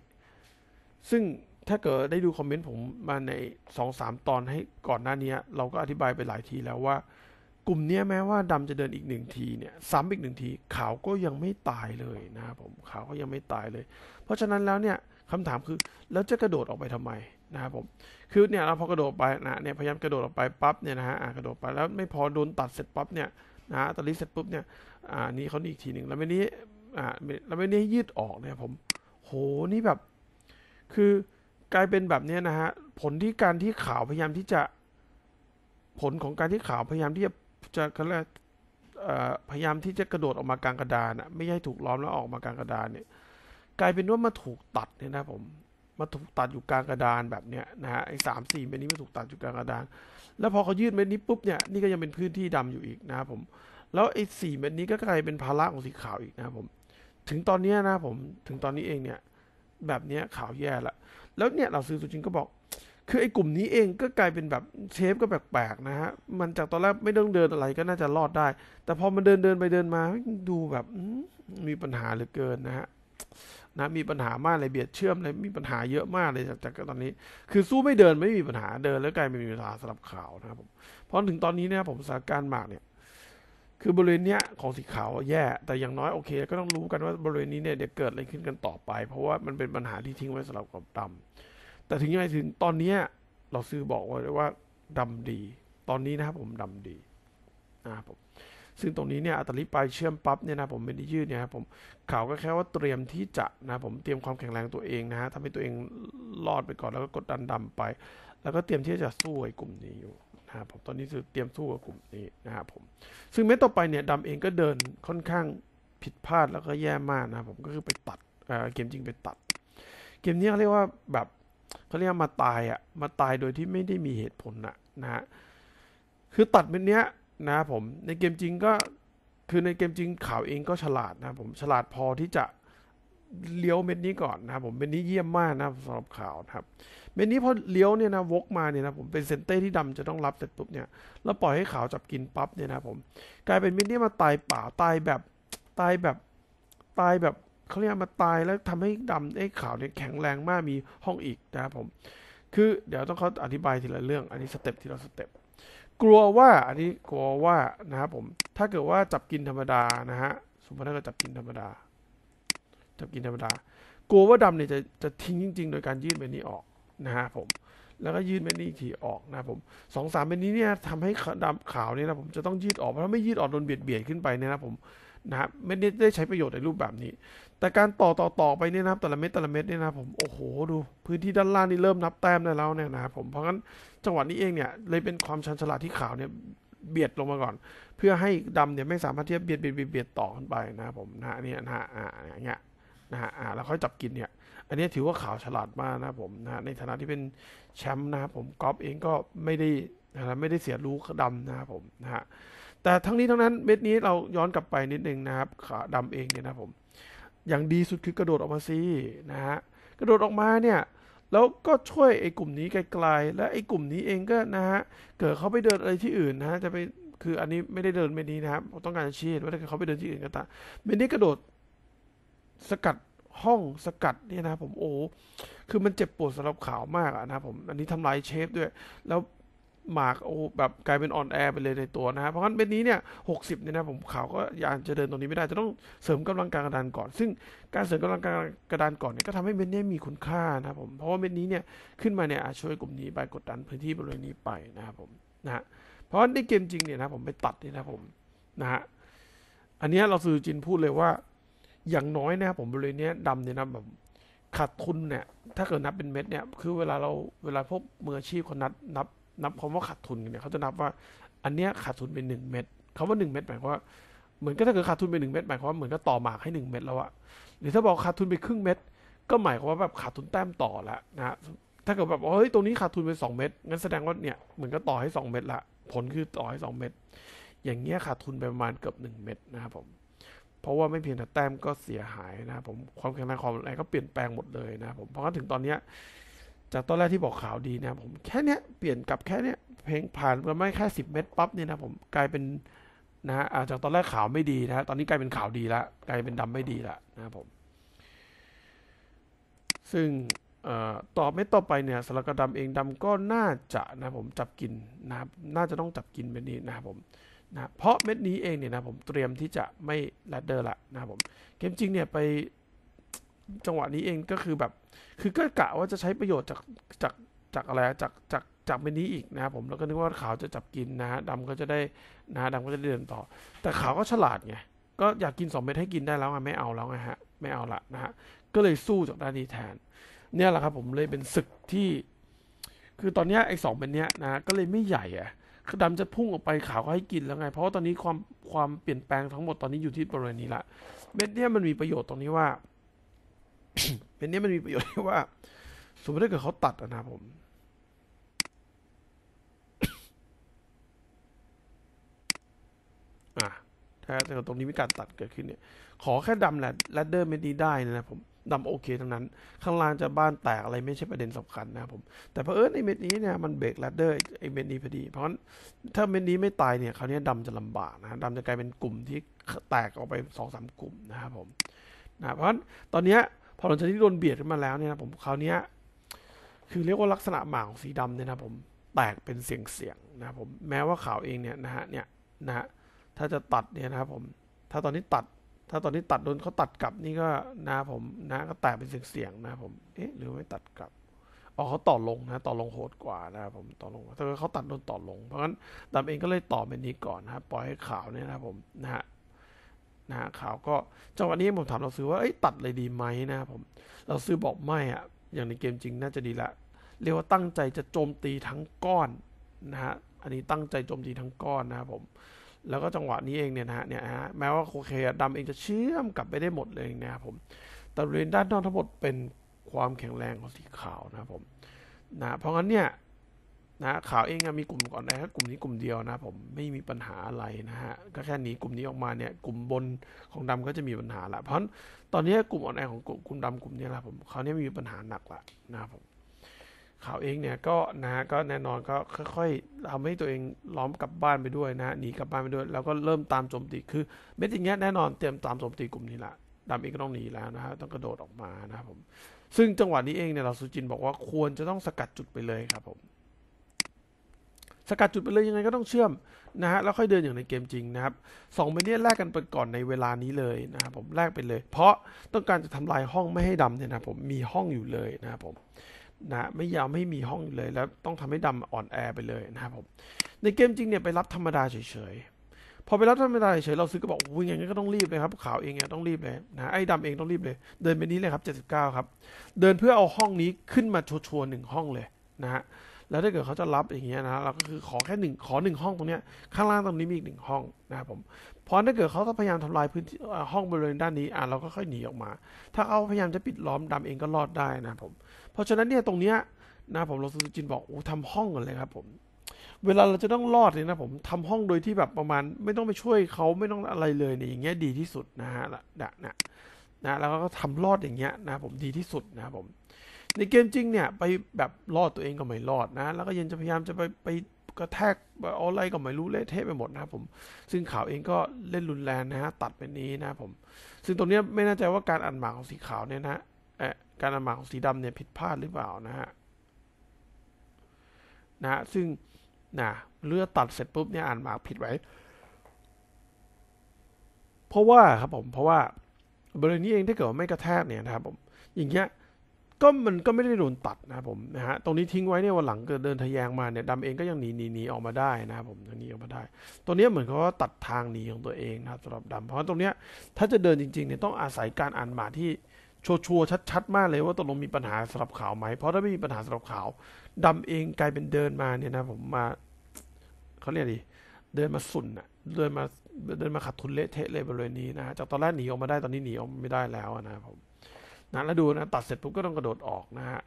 [SPEAKER 1] ซึ่งถ้าเกิดได้ดูคอมเมนต์ผมมาในสองสามตอนให้ก่อนหน้านี้เราก็อธิบายไปหลายทีแล้วว่า กลุ่มเนี้ยแม้ว่าดำจะเดินอีกหนึ่งที เนี่ยซ้ำอีกหนึ่งที ขาวก็ยังไม่ตายเลยนะครับผมขาวก็ยังไม่ตายเลย เพราะฉะนั้นแล้วเนี่ยคำถามคือแล้วจะกระโดดออกไปทำไมนะครับผมคือเนี่ยเราพอกระโดดไปนะเนี่ยพยายามกระโดดออกไปปั๊บเนี่ยนะฮะกระโดดไปแล้วไม่พอโดนตัดเสร็จปั๊บเนี่ยนะตัดลิสเสร็จปุ๊บเนี่ยอ่านี่เขานี่อีกทีหนึ่งแล้วไม่นี้ อ่าแล้วไม่นี้ยืดออกเนี่ยผม โหนี่แบบ คือกลายเป็นแบบนี้นะฮะ ผลที่การที่ขาวพยายามที่จะ ผลของการที่ขาวพยายามที่จะจะกขาเรียกพยายามที่จะกระโดดออกมากลางกระดานอะไม่ใช่ถูกล้อมแล้วออกมากลางกระดานเนี่ย กลายเป็นว่ามาถูกตัดเนี่ยนะผมมาถูกตัดอยู่กลางกระดานแบบเนี้ยนะฮะไอ้สามสี่เม็ดนี้มาถูกตัดอยู่กลางกระดาน แล้วพอเขายืดเม็ดนี้ปุ๊บเนี่ยนี่ก็ยังเป็นพื้นที่ดำอยู่อีกนะครับผม แล้วไอ้สี่เม็ดนี้ก็กลายเป็นภาระของสีขาวอีกนะครับผม ถึงตอนนี้นะ ผม ถึงตอนนี้เอง เนี่ย แบบเนี้ยขาวแย่ละแล้วเนี่ยเราซื้อสุจินก็บอก คือไอ้กลุ่มนี้เองก็กลายเป็นแบบเชฟก็แปลกๆนะฮะมันจากตอนแรกไม่ต้องเดินอะไรก็น่าจะรอดได้ แต่พอมันเดินเดินไปเดินมาดูแบบมีปัญหาเหลือเกินนะฮะนะมีปัญหามากเลยเบียดเชื่อมเลยมีปัญหาเยอะมากเลยจากตอนนี้ คือสู้ไม่เดินไม่มีปัญหาเดิน แล้วกลายเป็นมีปัญหาสลับขาวนะครับผมเพราะถึงตอนนี้เนี่ยผมสถานการณ์หมากเนี่ย คือบริเวณเนี้ยของสีขาวแย่แต่อย่างน้อยโอเค ก็ต้องรู้กันว่าบริเวณนี้เนี่ยเดี๋ยวเกิดอะไรขึ้นกันต่อไป เพราะว่ามันเป็นปัญหาที่ทิ้งไว้สำหรับกับดำแต่ถึงยังไงถึงตอนนี้เราซื้อบอกไว้ว่าดำดี ตอนนี้นะครับผมดำดีนะครับผมซึ่งตรงนี้เนี่ยอัตลิปไปเชื่อมปั๊บเนี่ยนะผมเป็นที่ยืดเนี่ยครับผมเขาก็แค่ว่าเตรียมที่จะนะผมเตรียมความแข็งแรงตัวเองนะฮะทำให้ตัวเองรอดไปก่อนแล้วก็กดดันดำไป แล้วก็เตรียมที่จะสู้ไอ้กลุ่มนี้อยู่นะครับผมตอนนี้คือเตรียมสู้กับกลุ่มนี้นะครับผมซึ่งเม็ดต่อไปเนี่ยดำเองก็เดินค่อนข้างผิดพลาดแล้วก็แย่มากนะผมก็คือไปตัดเกมจริงไปตัด เกมนี้เขาเรียกว่าแบบเขาเรียกมาตายอ่ะมาตายโดยที่ไม่ได้มีเหตุผลนะนะฮะคือตัดเม็ดเนี้ยนะผมในเกมจริงก็คือในเกมจริงข่าวเองก็ฉลาดนะผมฉลาดพอที่จะเลี้ยวเม็ดนี้ก่อนนะครับผมเม็ดนี้เยี่ยมมากนะสำหรับข่าวนะครับเม็ดนี้พอเลี้ยวเนี่ยนะวกมาเนี่ยนะผมเป็นเซนเต้ที่ดำจะต้องรับเสร็จปุ๊บเนี่ยแล้วปล่อยให้ข่าวจับกินปั๊บเนี่ยนะผมกลายเป็นเม็ดนี้มาตายเปล่าตายแบบตายแบบตายแบบเขาเรียกมาตาย แล้วทำให้ดำไอ้ข่าวเนี่ยแข็งแรงมากมีห้องอีกนะครับผมคือเดี๋ยวต้องเขาอธิบายทีละเรื่องอันนี้สเต็ปทีละสเต็ปกลัวว่าอันนี้กลัวว่านะครับผมถ้าเกิดว่าจับกินธรรมดานะฮะสมมติถ้าเกิดจับกินธรรมดา จับกินธรรมดากลัวว่าดำเนี่ยจะจะทิ้งจริง ๆ โดยการยืดเม็ดนี้ออกนะฮะผมแล้วก็ยืดเม็ดนี้ทีออกนะผมสองสามเม็ดนี้เนี่ยทำให้ดำขาวเนี่ยนะผมจะต้องยืดออกเพราะไม่ยืดออกโดนเบียดเบียดขึ้นไปเนี่ยนะผมนะฮะเม็ดนี้ได้ใช้ประโยชน์ในรูปแบบนี้ แต่การต่อต่อต่อไปเนี่ยนะแต่ละเม็ดแต่ละเม็ดเนี่ยนะผมโอ้โหดูพื้นที่ด้านล่างนี่เริ่มนับแต้มได้แล้วเนี่ยนะครับผมเพราะงั้นจังหวะนี้เองเนี่ยเลยเป็นความชันฉลาดที่ขาวเนี่ยเบียดลงมาก่อน เพื่อให้ดำเนี่ยไม่สามารถที่จะเบียดเบียดเบียดต่อขึ้นไปนะครับผมนะฮะนี่ยนะฮะอ่าอย่างเงี้ยนะฮะอ่าแล้วค่อยจับกินเนี่ยอันนี้ถือว่าขาวฉลาดมากนะครับผมนะฮะในฐานะที่เป็นแชมป์นะครับผมกอล์ฟเองก็ไม่ได้นะไม่ได้เสียรู้ดำนะครับผมนะฮะแต่ทั้งนี้ทั้งนั้นเม็ดนี้เราย้อนกลับไปนิดนึงนะครับขาดำเองเนี่ยนะผม อย่างดีสุดคือกระโดดออกมาซีนะฮะกระโดดออกมาเนี่ยแล้วก็ช่วยไอ้กลุ่มนี้ไกลๆ และไอ้กลุ่มนี้เองก็นะฮะ เกิดเขาไปเดินอะไรที่อื่นนะฮะ จะไป คืออันนี้ไม่ได้เดินเมนี้นะครับ ต้องการจะชี้ว่าถ้าเขาไปเดินที่อื่นก็ตามเมนี้กระโดด สกัดห้องสกัดเนี่ยนะ ผม โอ้ คือมันเจ็บปวดสำหรับขาวมากอะนะผม อันนี้ทำลายเชฟด้วย แล้วหมากโอ้แบบกลายเป็นออนแอร์ไปเลยในตัวนะฮะเพราะงั้นเม็ดนี้เนี่ยหกสิบเนี่ยนะผมข่าวก็ยานจะเดินตรงนี้ไม่ได้จะต้องเสริมกำลังการกระดานก่อนซึ่งการเสริมกำลังการกระดานก่อนเนี่ยก็ทำให้เม็ดนี้มีคุณค่านะครับผมเพราะว่าเม็ดนี้เนี่ยขึ้นมาเนี่ยอาจช่วยกลุ่มนี้ไปกดดันพื้นที่บริเวณนี้ไปนะครับผมนะฮะเพราะในเกมจริงเนี่ยนะผมไปตัดนี่นะผมนะฮะอันนี้เราซื้อจินพูดเลยว่าอย่างน้อยนะครับผมบริเวณนี้ดำเนี่ยนะแบบขาดทุนเนี่ยถ้าเกิดนับเป็นเม็ดเนี่ยคือเวลาเราเวลาพบมืออาชีพคนนับนับนับคำว่าขาดทุนเนี่ยเขาจะนับว่า อันเนี้ยขาดทุนเป็นหนึ่งเม็ดเขาว่าหนึ่งเม็ดหมายว่าเหมือนก็ถ้าเกิดขาดทุนเป็นหนึ่งเม็ดหมายความว่าเหมือนก็ต่อหมากให้หนึ่งเม็ดแล้วอะหรือถ้าบอกขาดทุนไปครึ่งเม็ดก็หมายความว่าแบบขาดทุนแต้มต่อละนะถ้าเกิดแบบเฮ้ยตรงนี้ขาดทุนไปสองเม็ดงั้นแสดงว่าเนี่ยเหมือนก็ต่อให้สองเม็ดละผลคือต่อให้สองเม็ดอย่างเงี้ยขาดทุนไปประมาณเกือบหนึ่งเม็ดนะครับผมเพราะว่าไม่เพียงแต่แต้มก็เสียหายนะครับผมความแข็งแรงของอะไรก็เปลี่ยนแปลงหมดเลยนะครับผมเพราะนั้ถึงตอนเนี้ยจากตอนแรกที่บอกข่าวดีนะผมแค่เนี้ยเปลี่ยนกับแค่เนี้ยเพลงผ่านมาไม่แค่สิบเมตรปั๊บเนี่ยนะผมกลายเป็นนะฮะจากตอนแรกข่าวไม่ดีนะตอนนี้กลายเป็นข่าวดีละกลายเป็นดำไม่ดีละนะครับผมซึ่งต่อไม่ต่อไปเนี่ยสลักระดำเองดำก็น่าจะนะผมจับกินนะครับน่าจะต้องจับกินเม็ดนี้นะครับผมนะเพราะเม็ดนี้เองเนี่ยนะผมเตรียมที่จะไม่แรดเดอร์ละนะครับผมเกมจริงเนี่ยไปจังหวะนี้เองก็คือแบบคือก็กะว่าจะใช้ประโยชน์จากจากจากอะไร จากจากจากเมนี้อีกนะครับผมแล้วก็นึกว่าขาวจะจับกินนะฮะดำก็จะได้นะดำก็จะเดินต่อ แต่ขาวก็ฉลาดไงก็อยากกิน2เม็ดให้กินได้แล้วไงไม่เอาแล้วไงฮะ ไม่เอาละนะฮะก็เลยสู้จากด้านนี้แทน เนี่ยแหละครับผมเลยเป็นศึกที่ คือตอนนี้ไอ้สองเป็นเนี้ยนะ ก็เลยไม่ใหญ่อะคือดำจะพุ่งออกไปขาวก็ให้กินแล้วไง เพราะว่าตอนนี้ความความเปลี่ยนแปลงทั้งหมดตอนนี้อยู่ที่บริเวณนี้ละเม็ดเนี้ยมันมีประโยชน์ตรงนี้ว่าเป็นนี้มันมีประโยชน์ที่ว่า สมมติถ้าเกิดเขาตัดนะครับผมอ่ะถ้าเกิดตรงนี้มีการตัดเกิดขึ้นเนี่ย ขอแค่ดำแลดเดอร์ไม่ดีได้นะครับผมดำโอเคทั้งนั้นข้างล่างจะบ้านแตกอะไรไม่ใช่ประเด็นสำคัญนะครับผม แต่เพราะเออไอเม็ดนี้เนี่ย มันเบรกแลดเดอร์ไอเม็ดนี้พอดี เพราะถ้าเม็ดนี้ไม่ตายเนี่ยคราวนี้ดำจะลำบากนะดำจะกลายเป็นกลุ่มที่แตกออกไปสองสามกลุ่มนะครับผมนะเพราะตอนนี้พอหลังจากที่โดนเบียดขึ้นมาแล้วเนี่ยนะผมคราวนี้คือเรียกว่าลักษณะหมาของสีดำเนี่ยนะผมแตกเป็นเสียงเสียงนะผมแม้ว่าข่าวเองเนี่ยนะฮะ เนี่ยนะฮะถ้าจะตัดเนี่ยนะครับผม ถ้าตอนนี้ตัด ถ้าตอนนี้ตัดโดนเขาตัดกลับนี่ก็นะผมนะก็แตกเป็นเสียงเสียงนะผมเอ๊ะหรือไม่ตัดกลับอ๋อเขาต่อลงนะต่อลงโหดกว่านะผมต่อลงถ้าเขาตัดโดนต่อลง เพราะงั้นดำเองก็เลยต่อเป็นนี้ก่อนนะปล่อยให้ข่าวเนี่ยนะผมนะฮะนะฮะข่าวก็จังหวะนี้ผมถามเราซื้อว่าอ้ตัดเลยดีไหมนะครับผมเราซื้อบอกไม่อะอย่างในเกมจริงน่าจะดีละ เรียกว่าตั้งใจจะโจมตีทั้งก้อนนะฮะอันนี้ตั้งใจโจมตีทั้งก้อนนะครับผม แล้วก็จังหวะนี้เองเนี่ยนะฮะเนี่ยฮะแม้ว่าโคเคดำเองจะเชื่อมกลับไปได้หมดเลยนะครับผมแต่เรียนด้านนอกทั้งหมดเป็นความแข็งแรงของสีขาวนะครับผมนะเพราะงั้นเนี่ยนะข่าวเองมีกลุ่มก่อนนะกลุ่มนี้กลุ่มเดียวนะผม ไม่มีปัญหาอะไรนะฮะก็แค่นี้กลุ่มนี้ออกมาเนี่ย กลุ่มบนของดำก็จะมีปัญหาละเพราะตอนนี้กลุ่มอ่อนแอของกลุ่มดำกลุ่มนี้ละผมเขาเนี่ยมีปัญหาหนักละนะครับผมข่าวเองเนี่ยก็นะฮะก็แน่นอนก็ค่อยๆทำาให้ตัวเองล้อมกลับบ้านไปด้วยนะหนีกลับบ้านไปด้วย แล้วก็เริ่มตามโจมตีคือเม็ดอย่างเงี้ยแน่นอนเตรียมตามโจมตีกลุ่มนี้ละดำเองก็ต้องหนีแล้วนะฮะต้องกระโดดออกมานะครับผมซึ่งจังหวะนี้เองเนี่ยเราสุจินบอกว่าควรจะต้องสกัดจุดไปเลยครับผมสกัดจุดไปเลยยังไงก็ต้องเชื่อมนะฮะแล้วค่อยเดินอย่างในเกมจริงนะครับสองเมเนียแลกกันไปก่อนในเวลานี้เลยนะครับผมแลกไปเลย เพราะต้องการจะทำลายห้องไม่ให้ดำเนี่ยนะผมมีห้องอยู่เลยนะครับผมนะไม่ยาวไม่มีห้องเลย แล้วต้องทำให้ดำอ่อนแอไปเลยนะครับผม ในเกมจริงเนี่ยไปรับธรรมดาเฉยๆพอไปรับธรรมดาเฉยๆเราซื้อก็บอกวิ่งอยังไงก็ต้องรีบเลยครับขาวเองเนี่ยต้องรีบเลยนะไอ้ดำเองต้องรีบเลย เดินไปนี้เลยครับ79ครับ เดินเพื่อเอาห้องนี้ขึ้นมาชัวร์หนึ่งห้องเลยนะฮะแล้วถ้าเกิดเขาจะรับอย่างเงี้ยนะเราก็คือขอแค่หนึ่งขอหนึ่งห้องตรงเนี้ย ข้างล่างตรงนี้มีอีกหนึ่งห้องนะครับผมพอถ้าเกิดเขาพยายามทำลายพื้นที่ห้องบริเวณด้านนี้อ่ะเราก็ค่อยหนีออกมา ถ้าเขาพยายามจะปิดล้อมดำเองก็รอดได้นะผม เพราะฉะนั้นเนี่ยตรงเนี้ยนะผมเราสุจินบอกโอ้ทำห้องกันเลยครับ ผม เวลาเราจะต้องรอดเนี่ยนะผมทำห้องโดยที่แบบประมาณไม่ต้องไปช่วยเขาไม่ต้องอะไรเลยเนี่ยอย่างเงี้ยดีที่สุดนะฮะละนะนะแล้วก็ทำรอดอย่างเงี้ยนะผมดีที่สุดนะผมในเกมจริงเนี่ย ไปแบบรอดตัวเองก็ไม่รอดนะ แล้วก็ยังจะพยายามจะไปไปกระแทกอะไรก็ไม่รู้เละเทะไปหมดนะครับผมซึ่งข่าวเองก็เล่นรุนแรงนะฮะตัดไปนี้นะผม ซึ่งตรงนี้ไม่แน่ใจว่าการ อ่านหมากของสีขาวเนี่ยนะฮะการอ่านหมากของสีดำเนี่ยผิดพลาดหรือเปล่านะฮะนะซึ่งนะเลือดตัดเสร็จปุ๊บเนี่ยอ่านหมากผิดไว้เพราะว่าครับ ผมเพราะว่าบริเวณนี้เองถ้าเกิดไม่กระแทกเนี่ยนะครับผม อย่างเงี้ยก็มันก็ไม่ได้โดนตัดนะครับผมนะฮะตรงนี้ทิ้งไว้เนี่ยวันหลังเกิดเดินทะแยงมาเนี่ยดำเองก็ยังหนีหนีหนีออกมาได้นะครับผมยังหนีออกมาได้ ตัวนี้เหมือนเขาตัดทางหนีของตัวเองนะครับสำหรับดำเพราะตรงเนี้ยถ้าจะเดินจริงๆเนี่ยต้องอาศัยการอ่านหมาที่ชัว์ชัด ๆ มากเลยว่าตกลงมีปัญหาสำหรับขาวไหม เพราะถ้าไม่มีปัญหาสำหรับขาวดำเองกลายเป็นเดินมาเนี่ยนะผมมาเขาเรียกดิเดินมาสุ่นอะเดินมาเดินมาขัดทุนเละเทะเลยบริเวณนี้นะฮะจากตอนแรกหนีออกมาได้ตอนนี้หนีออกไม่ได้แล้วนะครับผมนะแล้วดูนะตัดเสร็จปุ๊บก็ต้องกระโดดออกนะฮะ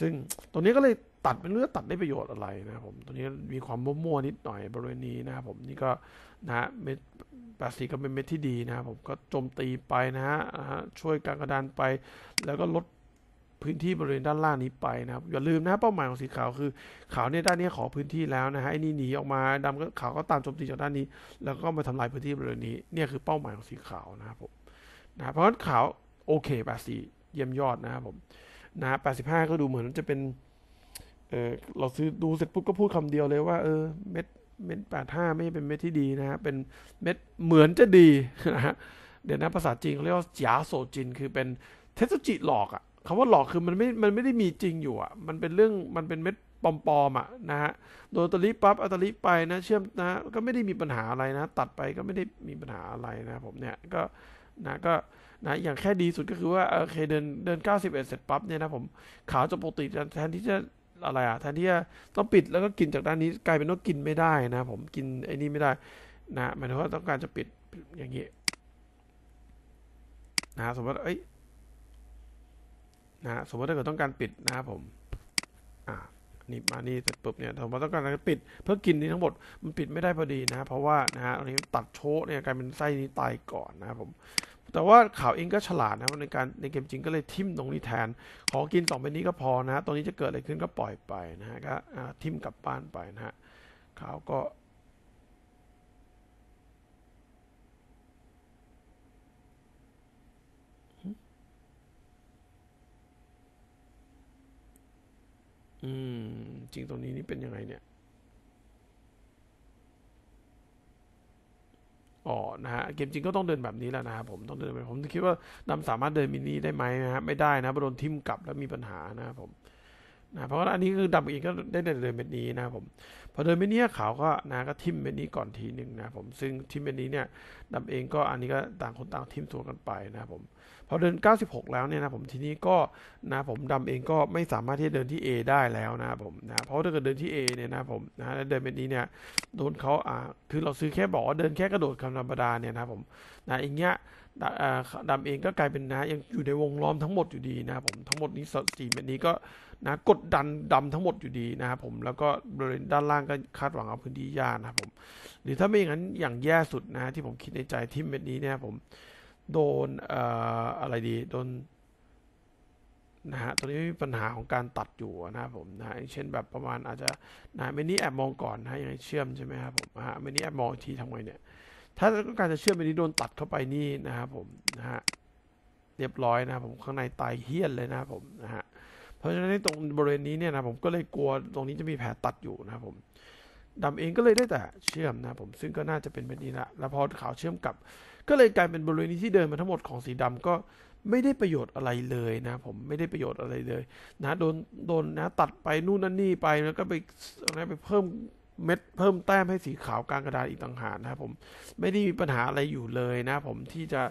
[SPEAKER 1] ซึ่งตรงนี้ก็เลยตัดเป็นเรื่อดตัดได้ประโยชน์อะไรนะผมตรงนี้มีความมั่วๆนิดหน่อยบริเวณนี้นะครับผมนี่ก็นะฮะเม็ดแปดสีก็เป็นเม็ดที่ดีนะครับผมก็โจมตีไปนะฮะช่วยการกระดานไป แล้วก็ลดพื้นที่บริเวณด้านล่างนี้ไปนะครับอย่าลืมนะเป้าหมายของสีขาว คือขาวเนี่ยด้านนี้ขอพื้นที่แล้วนะฮะไอ้นี่หนีออกมาดำก็ขาวก็ตามโจมตีจากด้านนี้ แล้วก็มาทำลายพื้นที่บริเวณนี้เนี่ยคือเป้าหมายของสีขาวนะครับผมนะเพราะฉะนั้นขาวโอเคปาสีเยี่ยมยอดนะครับผม นะแปดสิบห้าก็ดูเหมือนจะเป็น เออเราซื้อดูเสร็จปุ๊บก็พูดคำเดียวเลยว่า เออ เม็ด เม็ดแปดห้าไม่เป็นเม็ดที่ดีนะฮะ เป็นเม็ดเหมือนจะดีนะฮะ เดี๋ยวนะ ภาษาจีนเขาเรียกว่า จ๋าโซจิน คือเป็นเทสจิหลอกอะ่ะคำว่าหลอกคือมันไม่ มันไม่ได้มีจริงอยู่อะ่ะมันเป็นเรื่อง มันเป็นเม็ดปลอมๆอ่ะนะฮะ โดนตะลิปั๊บอัตลิไปนะ เชื่อมนะ ก็ไม่ได้มีปัญหาอะไรนะ ตัดไปก็ไม่ได้มีปัญหาอะไรนะผมเนี่ย ก็ นะ ก็นะอย่างแค่ดีสุดก็คือว่าโอเค เดินเดิน 91เสร็จปั๊บเนี่ยนะผมขาจะปกติแทนที่จะอะไรอะแทนที่จะต้องปิดแล้วก็กินจากด้านนี้กลายเป็นว่ากินไม่ได้นะผมกินไอ้นี่ไม่ได้ นะหมายถึงว่าต้องการจะปิดอย่างนี้นะสมมติเอ้ยนะสมมติถ้าเกิดต้องการปิดนะผม อ่านี่มานี่เสร็จปุ๊บเนี่ยผมต้องการจะปิดเพื่อกินนี้ทั้งหมดมันปิดไม่ได้พอดีนะเพราะว่านะฮะตรงนี้ตัดโชกเนี่ย กลายเป็นไส้นี้ตายก่อนนะครับผมแต่ว่าข่าวเองก็ฉลาด นะในการในเกมจริงก็เลยทิมตรงนี้แทน ขอกินต่อไปนี้ก็พอนะฮะตรงนี้จะเกิดอะไรขึ้นก็ปล่อยไปนะฮะก็ทิมกลับบ้านไปนะฮะข่าวก็ อืม จริงตรงนี้นี่เป็นยังไงเนี่ยอ่อนนะฮะเกมจริงก็ต้องเดินแบบนี้แล้วนะครับผมต้องเดินแบบผมคิดว่าดำสามารถเดินมินิได้ไหมนะฮะ ไม่ได้นะโดนทิมกลับแล้วมีปัญหานะครับผมนะเพราะว่าอันนี้คือดำอีกก็ได้เดินเม็ดนี้นะครับผมพอเดินเม็นี้ขาก็นะก็ทิมเบ็นี้ก่อนทีหนึ่งนะผมซึ่งทิมเบ็นี้เนี่ยดำเองก็อันนี้ก็ต่างคนต่างทิมตัวกันไปนะครับผมพอเดิน 96 แล้วเนี่ยนะผมทีนี้ก็นะผมดำเองก็ไม่สามารถที่จะเดินที่ A ได้แล้วนะผมนะเพราะถ้าเกิดเดินที่ A เนี่ยนะผมนะเดินแบบนี้เนี่ย โดนเขาอ่าคือเราซื้อแค่บอกว่าเดินแค่กระโดดคำธรรมดาเนี่ยนะผมนะอย่างเงี้ยดำเองก็กลายเป็นนะ ยังอยู่ในวงล้อมทั้งหมดอยู่ดีนะผมทั้งหมดนี้สี่เมบนี้ก็นะกดดันดำทั้งหมดอยู่ดีนะครับผมแล้วก็บริเวณด้านล่างก็คาดหวังเอาพื้นที่ยากนะครับผม หรือถ้าไม่อย่างนั้นอย่างแย่สุดนะ ที่ผมคิดในใจทิมแบบนี้เนี่ยผมโดนออะไรดี โดน นะฮะตอนนี้มีปัญหาของการตัดอยู่นะครับผมนะเช่นแบบประมาณอาจจะนะเมนน้แอบมองก่อนนะยังไงเชื่อมใช่ไหมครับผมฮะเมนน้แอบมองทีทำไงเนี่ย ถ้าต้องการจะเชื่อมเมนน้โดนตัดเข้าไปนี่นะครับผมนะฮะเรียบร้อยนะครับผมข้างในตายเฮี้ยนเลยนะครับผมนะฮะเพราะฉะนั้นตรงบริเวณนี้เนี่ยนะผมก็เลยกลัว ตรงนี้จะมีแผลตัดอยู่นะครับผมดำเองก็เลยได้แต่เชื่อมนะผมซึ่งก็น่าจะเป็นแบบนี้ละแล้วพอขาวเชื่อมกับก็เลยกลายเป็นบริเวณที่เดินมาทั้งหมดของสีดำก็ไม่ได้ประโยชน์อะไรเลยนะ ผมไม่ได้ประโยชน์อะไรเลยนะโดนโดนนะตัดไปนู่นนั่นนี่ไปแล้วก็ไปนะไปเพิ่มเม็ด เพิ่มแต้มให้สีขาวกลางกระดาษอีกต่างหากนะครับผมไม่ได้มีปัญหาอะไรอยู่เลยนะผมที่จะ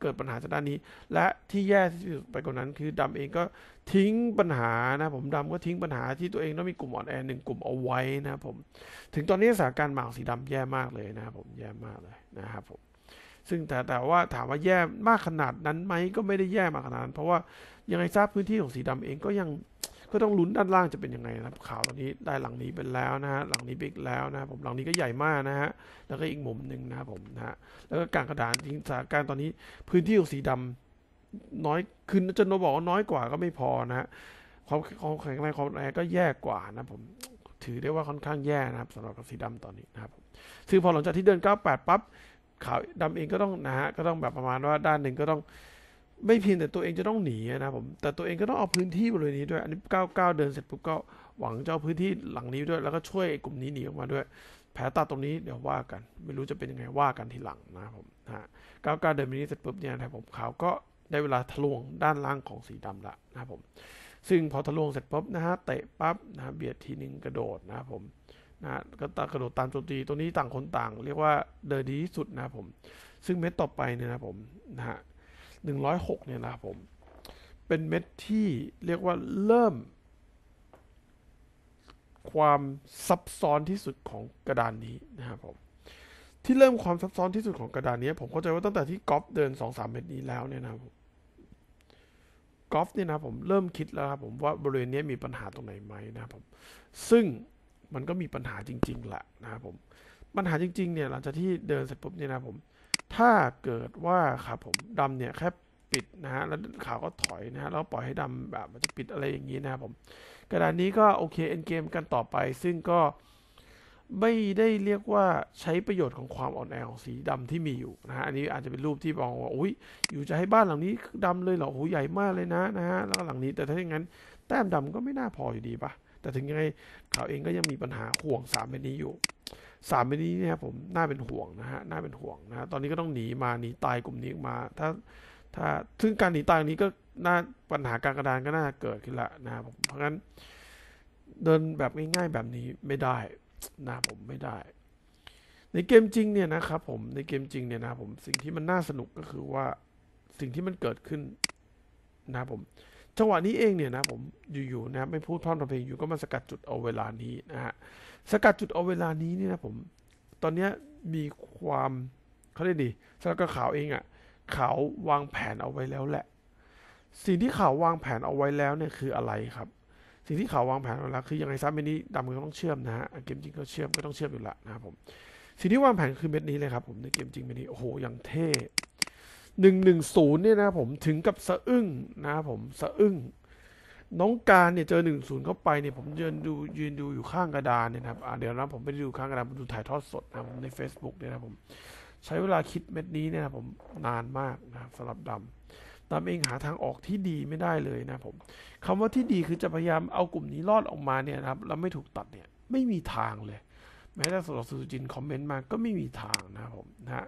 [SPEAKER 1] เกิดปัญหาจากด้านนี้ และที่แย่ที่สุดไปกว่านั้นคือดำเองก็ทิ้งปัญหานะผมดำก็ ทิ้งปัญหาที่ตัวเองต้องมีกลุ่มอ่อนแอหนึ่งกลุ่มเอาไว้นะผมถึงตอนนี้สถานการณ์หมากสีดำแย่มากเลยนะครับผมแย่มากเลยนะครับผมซึ่งแต่แต่ว่าถามว่าแย่มากขนาดนั้นไหมก็ไม่ได้แย่มากขนาดนั้นเพราะว่ายังไงทราบพื้นที่ของสีดำเองก็ยังก็ต้องลุ้นด้านล่างจะเป็นยังไงนะครับข่าวตอนนี้ได้หลังนี้เป็นแล้วนะฮะหลังนี้บิ๊กแล้วนะผมหลังนี้ก็ใหญ่มากนะฮะแล้วก็อีกมุมหนึ่งนะผมนะฮะแล้วก็การกระดานจริงสถานการณ์ตอนนี้พื้นที่ของสีดำน้อยคือจะโนบอกว่าน้อยกว่าก็ไม่พอนะฮะความความแข็งแรงความแรงก็แย่กว่านะผมถือได้ว่าค่อนข้างแย่นะครับสำหรับสีดำตอนนี้นะครับ ซึ่งพอหลังจากที่เดิน98ปั๊บขาวดำเองก็ต้องนะฮะก็ต้องแบบประมาณว่าด้านหนึ่งก็ต้องไม่เพียงแต่ตัวเองจะต้องหนีนะผม แต่ตัวเองก็ต้องเอาพื้นที่บริเวณนี้ด้วย อันนี้ก้าวก้าวเดินเสร็จปุ๊บก็หวังจะเอาพื้นที่หลังนี้ด้วยแล้วก็ช่วยกลุ่มนี้หนีออกมาด้วย แผลตัดตรงนี้เดี๋ยวว่ากัน ไม่รู้จะเป็นยังไงว่ากันทีหลังนะผมฮะก้าวก้าวเดินไปนี้เสร็จปุ๊บเนี่ยนะผมขาวก็ได้เวลาทะลวงด้านล่างของสีดำละนะผม ซึ่งพอทะลวงเสร็จปุ๊บนะฮะเตะปั๊บนะเบียดทีนึงกระโดดนะผมนะก็ตกระโดดตามโจมตีตัวนี้ต่างคนต่าง เรียกว่าเดินดีที่สุดนะผม ซึ่งเม็ดต่อไปเนี่ยนะผมนะฮะหนึ่งร้อยหกเนี่ยนะผม เป็นเม็ดที่เรียกว่าเริ่ม ความซับซ้อนที่สุดของกระดานนี้นะครับผม ที่เริ่มความซับซ้อนที่สุดของกระดานนี้ ผมเข้าใจว่าตั้งแต่ที่กอล์ฟเดินสองสามเม็ดนี้แล้วเนี่ยนะครับ กอล์ฟเนี่ยนะผมเริ่มคิดแล้วครับผมว่าบริเวณนี้มีปัญหาตรงไหนไหมนะครับผม ซึ่งมันก็มีปัญหาจริงๆแหละนะครับผม ปัญหาจริง ๆ เนี่ยหลังจากที่เดินเสร็จปุ๊บเนี่ยนะผม ถ้าเกิดว่าครับผมดำเนี่ยแค่ปิดนะฮะแล้วขาวก็ถอยนะฮะแล้วปล่อยให้ดำแบบมันจะปิดอะไรอย่างนี้นะครับผม กระดานนี้ก็โอเคเอ็นเกมกันต่อไป ซึ่งก็ไม่ได้เรียกว่าใช้ประโยชน์ของความอ่อนแอของสีดำที่มีอยู่นะฮะอันนี้อาจจะเป็นรูปที่บอกว่าอุ้ยอยู่จะให้บ้านหลังนี้ดำเลยเหรอโอ้ใหญ่มากเลยนะนะฮะแล้วหลังนี้แต่ถ้าอย่างนั้น แต้มดำก็ไม่น่าพออยู่ดีปะแต่ถึงยังไงเขาเองก็ยังมีปัญหาห่วงสามเม็นนี้อยู่สามเม็นนี้เนี่ยผมน่าเป็นห่วงนะฮะน่าเป็นห่วงนะะตอนนี้ก็ต้องหนีมาหนีตายกลุ่มนี้มา ถ้า ถ้าซึ่งการหนีตายนี้ก็น่าปัญหาการกระดานก็น่าเกิดขึ้นละนะผมเพราะงั้น เดินแบบง่ายๆ แบบนี้ไม่ได้นะผมไม่ได้ ในเกมจริงเนี่ยนะครับผม ในเกมจริงเนี่ยนะ ผมสิ่งที่มันน่าสนุกก็คือว่าสิ่งที่มันเกิดขึ้นนะผมจังหวะนี้เองเนี่ยนะผมอยู่ๆนะ ไม่พูดพรอมทำเพลงอยู่ก็มาสกัดจุดเอาเวลานี้นะฮะสกัดจุดเอาเวลานี้เนี่ยนะผมตอนนี้มีความเขาเรียกดีสำหรับข่าวเองอะ่ะเขาวางแผนเอาไว้แล้วแหละ สิ่งที่เขาวางแผนเอาไว้แล้วเนี่ยคืออะไรครับ สิ่งที่เขาวางแผนเอาแล้วคือยังไงซับเม็ดนี้ดำก็ต้องเชื่อมนะฮะเกมจริงก็เชื่อมก็ต้องเชื่อมอยู่ละนะครับผม สิ่งที่วางแผนคือเม็ดนี้เลยครับ ผมในเกมจริงเม็ดนี้โอ้โหอย่างเท่110เนี่ยนะผมถึงกับสะอึ้งนะผมสะอึ้งน้องการเนี่ยเจอ 1-0 เข้าไปเนี่ยผมยืนดูยืนดูอยู่ข้างกระดานเนี่ยครับเดี๋ยวนะ ผมไปดูข้างกระดานผมดูถ่ายทอดสดนะใน Facebook เนี่ยนะผม ใช้เวลาคิดเม็ดนี้เนี่ยนะผมนานมากนะสำหรับดำดำเองหาทางออกที่ดีไม่ได้เลยนะผมคำว่าที่ดีคือจะพยายามเอากลุ่มนี้รอดออกมาเนี่ยนะครับแล้วไม่ถูกตัดเนี่ย ไม่มีทางเลย แม้แต่สำหรับสุจินคอมเมนต์มาก็ไม่มีทางนะผมนะฮะ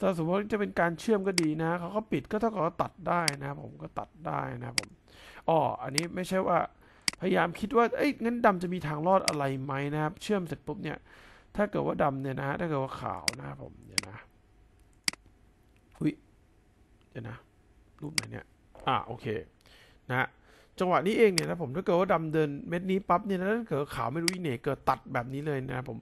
[SPEAKER 1] ถ้าสมมติจะเป็นการเชื่อมก็ดีนะเขาก็ปิดก็เท่ากับตัดได้นะผมก็ตัดได้นะผมอ๋ออันนี้ไม่ใช่ว่าพยายามคิดว่า เอ้ยงั้นดำจะมีทางรอดอะไรไหมนะครับ เชื่อมเสร็จปุ๊บเนี่ย ถ้าเกิดว่าดำเนี่ยนะถ้าเกิดว่าขาวนะผมเดี๋ยวนะหุยเดี๋ยวนะ รูปไหนเนี่ย อ่าโอเคนะ จังหวะนี้เองเนี่ยนะผมถ้าเกิดว่าดำเดินเม็ดนี้ปั๊บเนี่ยนะถ้าเกิดขาวไม่รู้อีเหน่เกิดตัดแบบนี้เลยนะครับผม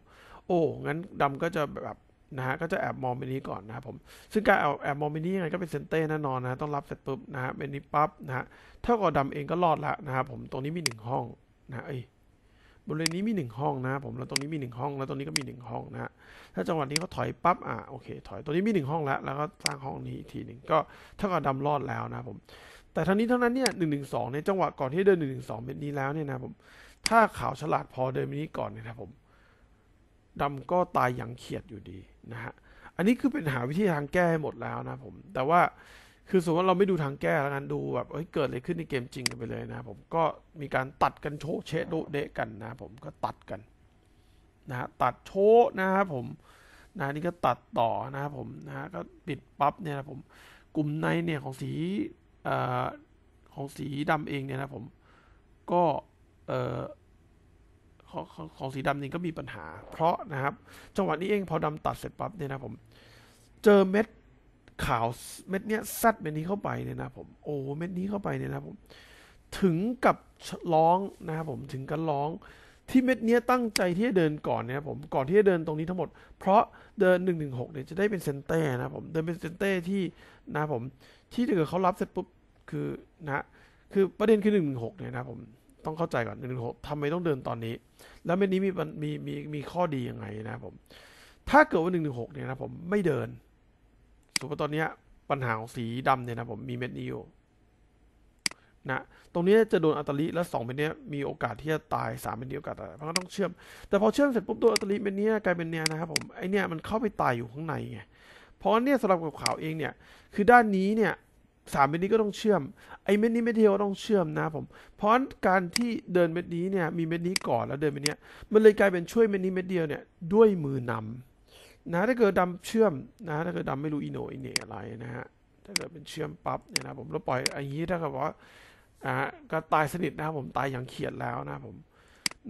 [SPEAKER 1] โอ้งั้นดำก็จะแบบนะฮะก็จะแอบมองเมนี้ก่อนนะครับผม ซึ่งการแอบมองเมนี้ยังไงก็เป็นเซนเต้แน่นอนนะต้องรับเสร็จปุ๊บนะฮะเมนี้ปั๊บนะฮะเท่ากับดำเองก็รอดละนะครับผมตรงนี้มีหนึ่งห้องนะไอ้บริเวณนี้มีหนึ่งห้องนะ ผมแล้วตรงนี้มีหนึ่งห้องแล้วตรงนี้ก็มีหนึ่งห้องนะถ้าจังหวะนี้เขาถอยปั๊บอ่ะโอเค ถอยตรงนี้มีหนึ่งห้องแล้วแล้วก็สร้างห้องนี้อีกทีหนึ่งก็เท่ากับดำรอดแล้วนะผม แต่ทั้งนี้ทั้งนั้นเนี่ยหนึ่งหนึ่งสองในจังหวะก่อนที่เดินหนึ่งหนึ่งสองเม็นี้แล้วเนี่ยนะ ผม ถ้าขาวฉลาดพอเดินเมนี้ก่อนเนี่ยนะผมดำก็ตายอย่างเขียดอยู่ดีนะฮะอันนี้คือเป็นหาวิธีทางแก้ให้หมดแล้วนะผม แต่ว่าคือสมมติว่าเราไม่ดูทางแก้แล้วกันดูแบบเอ้ยเกิดอะไรขึ้นในเกมจริงกันไปเลยนะผมก็มีการตัดกันโชว์เชโดเดะกันนะผมก็ตัดกัน นะฮะตัดโชว์นะครับผมนะนี่ก็ตัดต่อนะครับผมนะฮะก็ปิดปั๊บเนี่ยนะผมกลุ่มในเนี่ยของสีอของสีดำเองเนี่ยนะผม ก็เออของของของสีดำนี่ก็มีปัญหา เพราะนะครับจังหวะนี้เองพอดำตัดเสร็จปั๊บเนี่ยนะผมเจอเม็ดขาวเม็ดเนี้ยซัดเม็ดนี้เข้าไปเนี่ยนะผมโอ้เม็ดนี้เข้าไปเนี่ยนะผม ถึงกับร้องนะครับผมถึงกับร้องที่เม็ดนี้ตั้งใจที่จะเดินก่อนเนี่ยผมก่อนที่จะเดินตรงนี้ทั้งหมดเพราะเดินหหนนึึ่่งงหกเนี่ยจะได้เป็นเซนเต้นะผมเดินเป็นเซนเต้ที่นะผม ที่ถ้าเกิดเขารับเสร็จปุ๊บคือนะคือประเด็นคืองหกเนี่ยนะผมต้องเข้าใจก่อนหนึ่งหกทำไมต้องเดินตอนนี้ แล้ว เม็ดนี้มีมีมีมีข้อดียังไงนะผม ถ้าเกิดว่าหนึ่งหนึ่งหกเนี่ยนะผมไม่เดินสมมติตอนนี้ปัญหาของสีดำเนี่ยนะผมมีเม็ดนี้อยู่ นะ ตรงนี้จะโดนอัตลิและสองเม็ดนี้มีโอกาสที่จะตายสามเม็ดนี้โอกาสตายเพราะต้องเชื่อม แต่พอเชื่อมเสร็จปุ๊บตัวอัตลิเม็ดนี้กลายเป็นเนี่ยนะครับ ผม ไอเนี่ยมันเข้าไปตายอยู่ข้างในไงเพราะเนี่ยสำหรับกับขาวเองเนี่ย คือด้านนี้เนี่ยสามเม็ดนี้ก็ต้องเชื่อมไอ้เม็ดนี้เม็ดเดียวก็ต้องเชื่อมนะผม เพราะการที่เดินเม็ดนี้เนี่ย มีเม็ดนี้ก่อนแล้วเดินเม็ดนี้มันเลยกลายเป็นช่วยเม็ดนี้เม็ดเดียวเนี่ย ด้วยมือนำ นะ ถ้าเกิดดำเชื่อมนะ ถ้าเกิดดำไม่รู้อีโนอีเนอะไรนะฮะถ้าเกิดเป็นเชื่อมปั๊บเนี่ยนะผมแล้วปล่อยอ้นี้ถ้าเกิดว่าอ่าก็ตายสนิทนะผมตายอย่างเขียดแล้วนะผม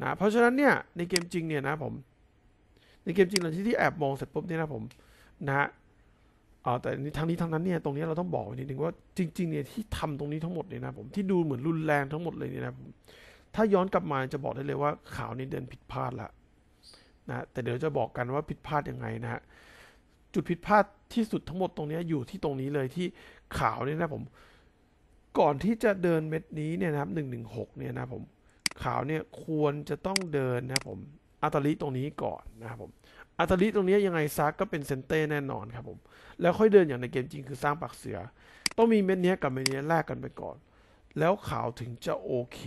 [SPEAKER 1] นะ เพราะฉะนั้นเนี่ย ในเกมจริงเนี่ยนะผม ในเกมจริงหลังที่ที่แอบมองเสร็จปุ๊บเนี่ยนะผมนะแต่ทั้งนี้ทั้งนั้นเนี่ยตรงนี้เราต้องบอกนิดนึงว่าจริงๆเนี่ยที่ทำตรงนี้ทั้งหมดเนี่ยนะผมที่ดูเหมือนรุนแรงทั้งหมดเลยเนี่ยนะผมถ้าย้อนกลับมาจะบอกได้เลยว่าข่าวนี้เดินผิดพลาดละนะแต่เดี๋ยวจะบอกกันว่าผิดพลาดยังไงนะฮะจุดผิดพลาดที่สุดทั้งหมดตรงนี้อยู่ที่ตรงนี้เลยที่ข่าวเนี่ยนะ ผมก่อนที่จะเดินเม็ดนี้เนี่ยนะครับหนึ่งหนึ่งหกเนี่ยนะผมข่าวเนี่ยควรจะต้องเดินนะผม อัตลิตรงนี้ก่อนนะครับผมอัตลิตรงนี้ยังไงซักก็เป็นเซนเต้แน่นอนครับ ผม แล้วค่อยเดินอย่างในเกมจริงคือสร้างปากเสือ ต้องมีเม็ดนี้กับเม็ดนี้แลกกันไปก่อน แล้วข่าวถึงจะโอเค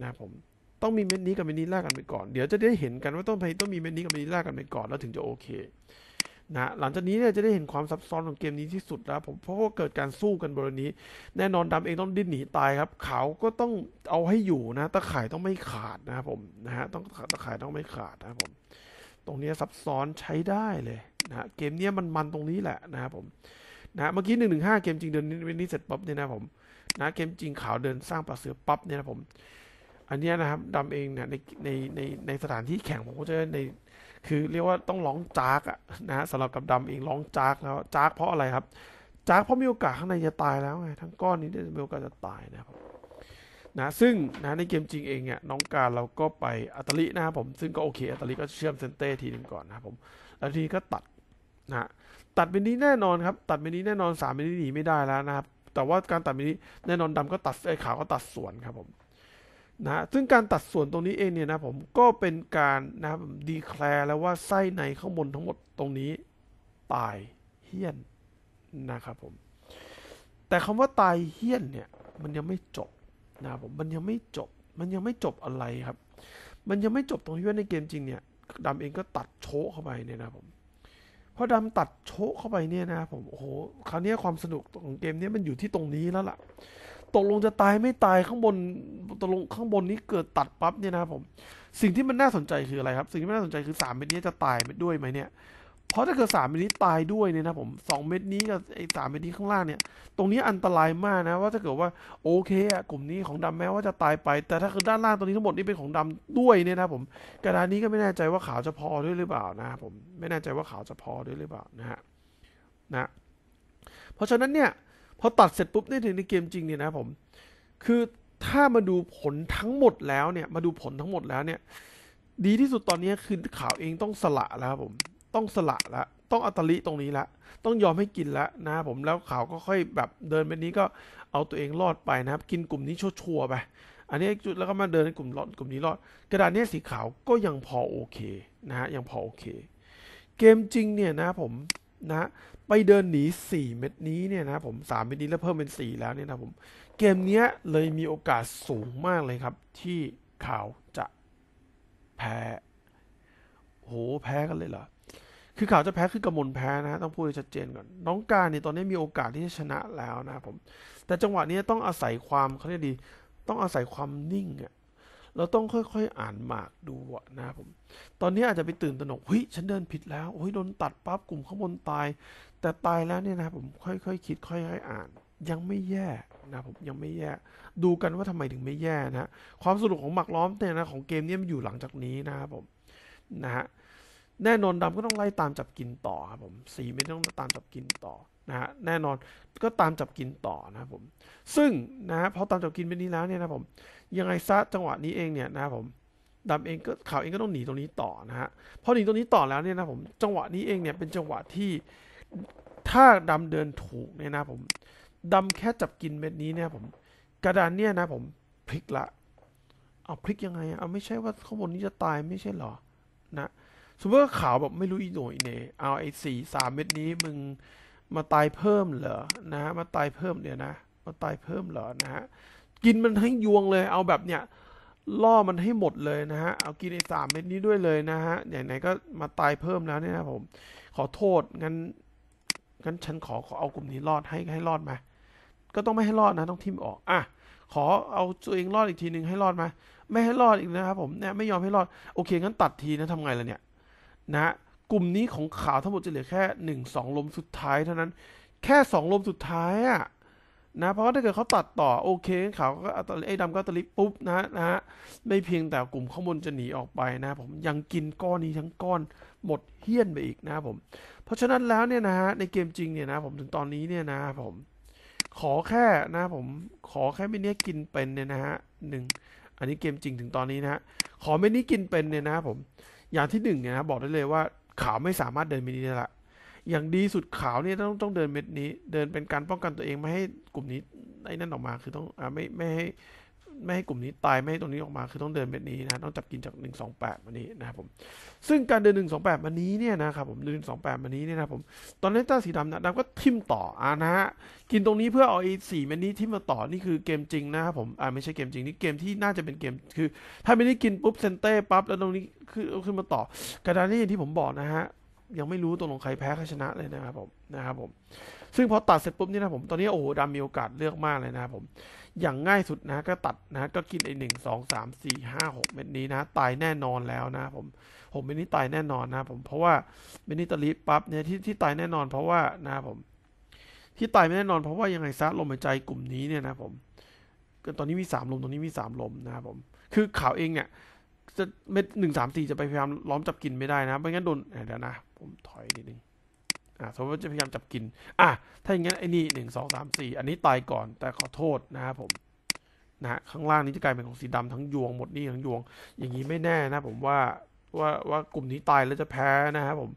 [SPEAKER 1] นะครับผม ต้องมีเม็ดนี้กับเม็ดนี้แลกกันไปก่อน เดี๋ยวจะได้เห็นกันว่าต้องไปต้องมีเม็ดนี้กับเม็ดนี้แลกกันไปก่อนแล้วถึงจะโอเคนะหลังจากนี้เนี่ยจะได้เห็นความซับซ้อนของเกมนี้ที่สุดแล้วผมเพราะว่าเกิดการสู้กันบริเวณนี้แน่นอนดำเองต้องดิ้นหนีตายครับขาวก็ต้องเอาให้อยู่นะตะข่ายต้องไม่ขาดนะครับผมนะฮะต้องตะข่ายต้องไม่ขาดนะครับผมรงนี้ซับซ้อนใช้ได้เลยนะเกมนี้มันมันตรงนี้แหละนะครับผมนะเมื่อกี้หนึ่งหนึ่งห้าเกมจริงเดินนนี้เสร็จปั๊บเนี่ยนะผมนะเกมจริงขาวเดินสร้างปลาเสือปั๊บเนี่ยนะผม อันนี้นะครับดำเองเนี่ยในในในในสถานที่แข่งผมก็จะในคือเรียกว่าต้องร้องจากอะนะสำหรับกับดำเองร้องจากแล้วจากเพราะอะไรครับ จากเพราะมีโอกาสข้างในจะตายแล้วไงทั้งก้อนนี้มีโอกาสจะตายนะครับนะซึ่งนะในเกมจริงเองเนี่ยน้องการเรา ก็ไปอัตลินะครับผม ซึ่งก็โอเคอัตลิก็เชื่อมเซนเต้ทีนึงก่อนนะครับผมแล้วที ก็ตัดนะตัดเป็นนี้แน่นอนครับตัดเป็นนี้ แน่นอนสามเป็นนี้หนีไม่ได้แล้วนะครับแต่ว่าการตัดเป็นนี้แน่นอนดำก็ตัดไอ้ขาวก็ตัด ส่วนครับผมนะซึ่งการตัดส่วนตรงนี้เองเนี่ยนะผมก็เป็นการนะครับดีแคลร์แล้วว่าไส้ในข้างบนทั้งหมดตรงนี้ ตายเฮี้ยนนะครับผมแต่คำว่าตายเฮี้ยนเนี่ย มันยังไม่จบนะครับผมมันยังไม่จบมันยังไม่จบอะไรครับ มันยังไม่จบตรงที่ว่าในเกมจริงเนี่ยดำเองก็ตัดโชกเข้าไปเนี่ยนะผมพอดำตัดโชกเข้าไปเนี่ยนะผมโอ้โหคราวนี้ความสนุกของเกมนี้มันอยู่ที่ตรงนี้แล้วล่ะตกลงจะตายไม่ตายข้างบนตกลงข้างบนนี้เกิดตัดปั๊บเนี่ยนะผม สิ่งที่มันน่าสนใจคืออะไรครับ สิ่งที่น่าสนใจคือสามเม็ดนี้จะตายด้วยไหมเนี่ยเพราะถ้าเกิดสามเม็ดนี้ตายด้วยเนี่ยนะผมสองเม็ดนี้กับไอ้สามเม็ดนี้ข้างล่างเนี่ย ตรงนี้อันตรายมากนะ ว่าถ้าเกิดว่าโอเคอะกลุ่มนี้ของดำแม้ว่าจะตายไป แต่ถ้าคือด้านล่างตรงนี้ทั้งหมดนี่เป็นของดำด้วยเนี่ยนะผม กระดานนี้ก็ไม่แน่ใจว่าขาวจะพอด้วยหรือเปล่านะผมไม่แน่ใจว่าขาวจะพอด้วยหรือเปล่านะฮะนะ เพราะฉะนั้นเนี่ยพอตัดเสร็จปุ๊บนี่ถึงในเกมจริงเนี่ยนะผม คือถ้ามาดูผลทั้งหมดแล้วเนี่ยมาดูผลทั้งหมดแล้วเนี่ย ดีที่สุดตอนนี้คือขาวเองต้องสละแล้วผมต้องสละละ ต้องอัตลิตรงนี้ละ ต้องยอมให้กินละนะ ผม แล้วเขาก็ค่อยแบบเดินไปนี้ก็เอาตัวเองรอดไปนะครับ กินกลุ่มนี้ชัวร์ไป อันนี้จุดแล้วก็มาเดินกลุ่มรอดกลุ่มนี้รอด กระดาษนี้สีขาวก็ยังพอโอเคนะฮะยังพอโอเค เกมจริงเนี่ยนะ ผมนะ ไปเดินหนี4 เม็ดนี้เนี่ยนะ ผม3เม็ดนี้แล้วเพิ่มเป็น4แล้วเนี่ยนะผมเกมเนี้ยเลยมีโอกาสสูงมากเลยครับ ที่ขาวจะแพ้โหแพ้กันเลยเหรอคือข่าวจะแพ้คือกระมลแพ้นะต้องพูดชัดเจนก่อนน้องการเนี่ยตอนนี้มีโอกาสที่จะชนะแล้วนะผม แต่จังหวะนี้ต้องอาศัยความเขาเรียกดี ต้องอาศัยความนิ่งอะเราต้องค่อยๆอ่านหมากดูนะผม ตอนนี้อาจจะไปตื่นตระหนกเฮ้ยฉันเดินผิดแล้วเฮ้ยโดนตัดปั๊บกลุ่มข้างบนตาย แต่ตายแล้วเนี่ยนะผมค่อยๆคคิดค่อยๆ อ่าน ยังไม่แย่นะผมยังไม่แย่ดูกันว่าทำไมถึงไม่แย่นะ ความสนุกของหมักล้อมเนี่ยนะ ของเกมนี้มันอยู่หลังจากนี้นะครับผมนะฮะแน่นอนดำก็ต้องไล่ตามจับกินต่อครับ ผมสีไม่ต้องตามจับกินต่อนะฮะแน่นอนก็ตามจับกินต่อนะครับผม ซึ่งนะฮะพอตามจับกินไปนี้แล้วเนี่ยนะผม ยังไงซะจังหวะนี้เองเนี่ยนะผมดำเองก็ข่าวเองก็ต้องหนีตรงนี้ต่อนะฮะพอหนีตรงนี้ต่อแล้วเนี่ยนะผม จังหวะนี้เองเนี่ยเป็นจังหวะที่ ถ้าดำเดินถูกเนี่ยนะผมดำแค่จับกินเม็ดนี้เนี่ยผม กระดานเนี่ยนะผมพลิกละเอาพลิกยังไงเอาไม่ใช่ว่าข้างบนนี้จะตายไม่ใช่หรอ นะซูเปอร์ขาวแบบไม่รู้อีโหน่อยเนี่ยเอาไอ้สี่สามเม็ดนี้มึงมาตายเพิ่มเหรอนะฮะมาตายเพิ่มเนี่ยนะมาตายเพิ่มเหรอนะฮะกินมันให้ยวงเลย เอาแบบเนี่ยล่อมันให้หมดเลยนะฮะเอากินไอ้สามเม็ดนี้ด้วยเลยนะฮะอย่างไหนก็มาตายเพิ่มแล้วเนี่ยนะผม ขอโทษงั้นงั้นฉันขอขอเอากลุ่มนี้รอดให้ให้รอดมก็ต้องไม่ให้รอดนะต้องทิมออกอ่ะขอเอาตัวเองรอดอีกทีหนึ่งให้รอดมไม่ให้รอดอีกนะครับผมเนี่ยไม่ยอมให้รอดโอเคงั้นตัดทีนะ ทำไงล่ะเนี่ยนะ กลุ่มนี้ของขาวทั้งหมดจะเหลือแค่หนึ่งสองลมสุดท้ายเท่านั้น แค่สองลมสุดท้ายอะนะ เพราะถ้าเกิดเขาตัดต่อ โอเคขาวก็ไอ้ดำก็ตลิปุ๊บนะนะฮะ ไม่เพียงแต่กลุ่มข้างบนจะหนีออกไปนะ ผมยังกินก้อนนี้ทั้งก้อน หมดเฮี้ยนไปอีกนะผม เพราะฉะนั้นแล้วเนี่ยนะฮะในเกมจริงเนี่ยนะ ผมถึงตอนนี้เนี่ยนะ ผม ขอแค่นะ ผม ขอแค่ไม่นี้กินเป็นเนี่ยนะฮะหนึ่งอันนี้เกมจริงถึงตอนนี้นะฮะขอไม่นี้กินเป็นเนี่ยนะผมอย่างที่หนึ่งเนี่ยนะบอกได้เลยว่าขาวไม่สามารถเดินเม็ดนี้ได้ละ อย่างดีสุดขาวเนี่ยต้องต้องเดินเม็ดนี้ เดินเป็นการป้องกันตัวเองไม่ให้กลุ่มนี้ไอ้นั่นออกมาคือต้องอไม่ไม่ให้ไม่ให้กลุ่มนี้ตายไม่ให้ตรงนี้ออกมาคือต้องเดินแบบนี้นะต้องจับกินจาก128วันนี้นะครับผมซึ่งการเดิน128วันนี้เนี่ยนะครับผมเดิน128วันนี้เนี่ยนะครับผมตอนเี้นต้าสีดำนะดำก็ทิมต่ออ่านะฮะกินตรงนี้เพื่อเอาไอ้สี่เบนี้ทิมมาต่อนี่คือเกมจริงนะครับผมอ่าไม่ใช่เกมจริงนี่เกมที่น่าจะเป็นเกมคือ ถ้าไม่นี้กินปุ๊บเซนเต้ปั๊บแล้วตรงนี้คือขึ้นมาต่อ กระดานนี่อย่างที่ผมบอกนะฮะยังไม่รู้ตรงลงใครแพ้ใครชนะเลยนะครับผมนะครับผมซึ่งพอตัดเสร็จปุ๊บนี่นะผม ตอนนี้โอ้โหดำมีโอกาสเลือกมากเลยนะผม อย่างง่ายสุดนะก็ตัดนะ ก็กินไอ้หนึ่งสองสามสี่ห้าหกเม็ดนี้นะตายแน่นอนแล้วนะผม ผมเม็ดนี้ตายแน่นอนนะผมเพราะว่าเม็ดนี้ตะลิปปั๊บเนี่ยที่ที่ตายแน่นอน เพราะว่านะผม ที่ตายไม่แน่นอนเพราะว่ายังไงซะลมหายใจกลุ่มนี้เนี่ยนะผมตอนนี้มีสามลมตอนนี้มีสามลมนะครับผม คือข่าวเองเนี่ยจะเม็ดหนึ่งสามสี่จะไปพยายามล้อมจับกินไม่ได้นะไม่งั้นโดนเดี๋ยวนะ ผมถอยนิดนึงอ่ะสมมติจะพยายามจับกิน อ่ะ ถ้าอย่างงั้นไอ้นี่หนึ่งสองสามสี่ อันนี้ตายก่อน แต่ขอโทษนะครับผมนะข้างล่างนี้จะกลายเป็นของสีดำทั้งยวงหมดนี่ทั้งยวงอย่างนี้ไม่แน่นะผมว่า ว่าว่ากลุ่มนี้ตายแล้วจะแพ้นะครับผม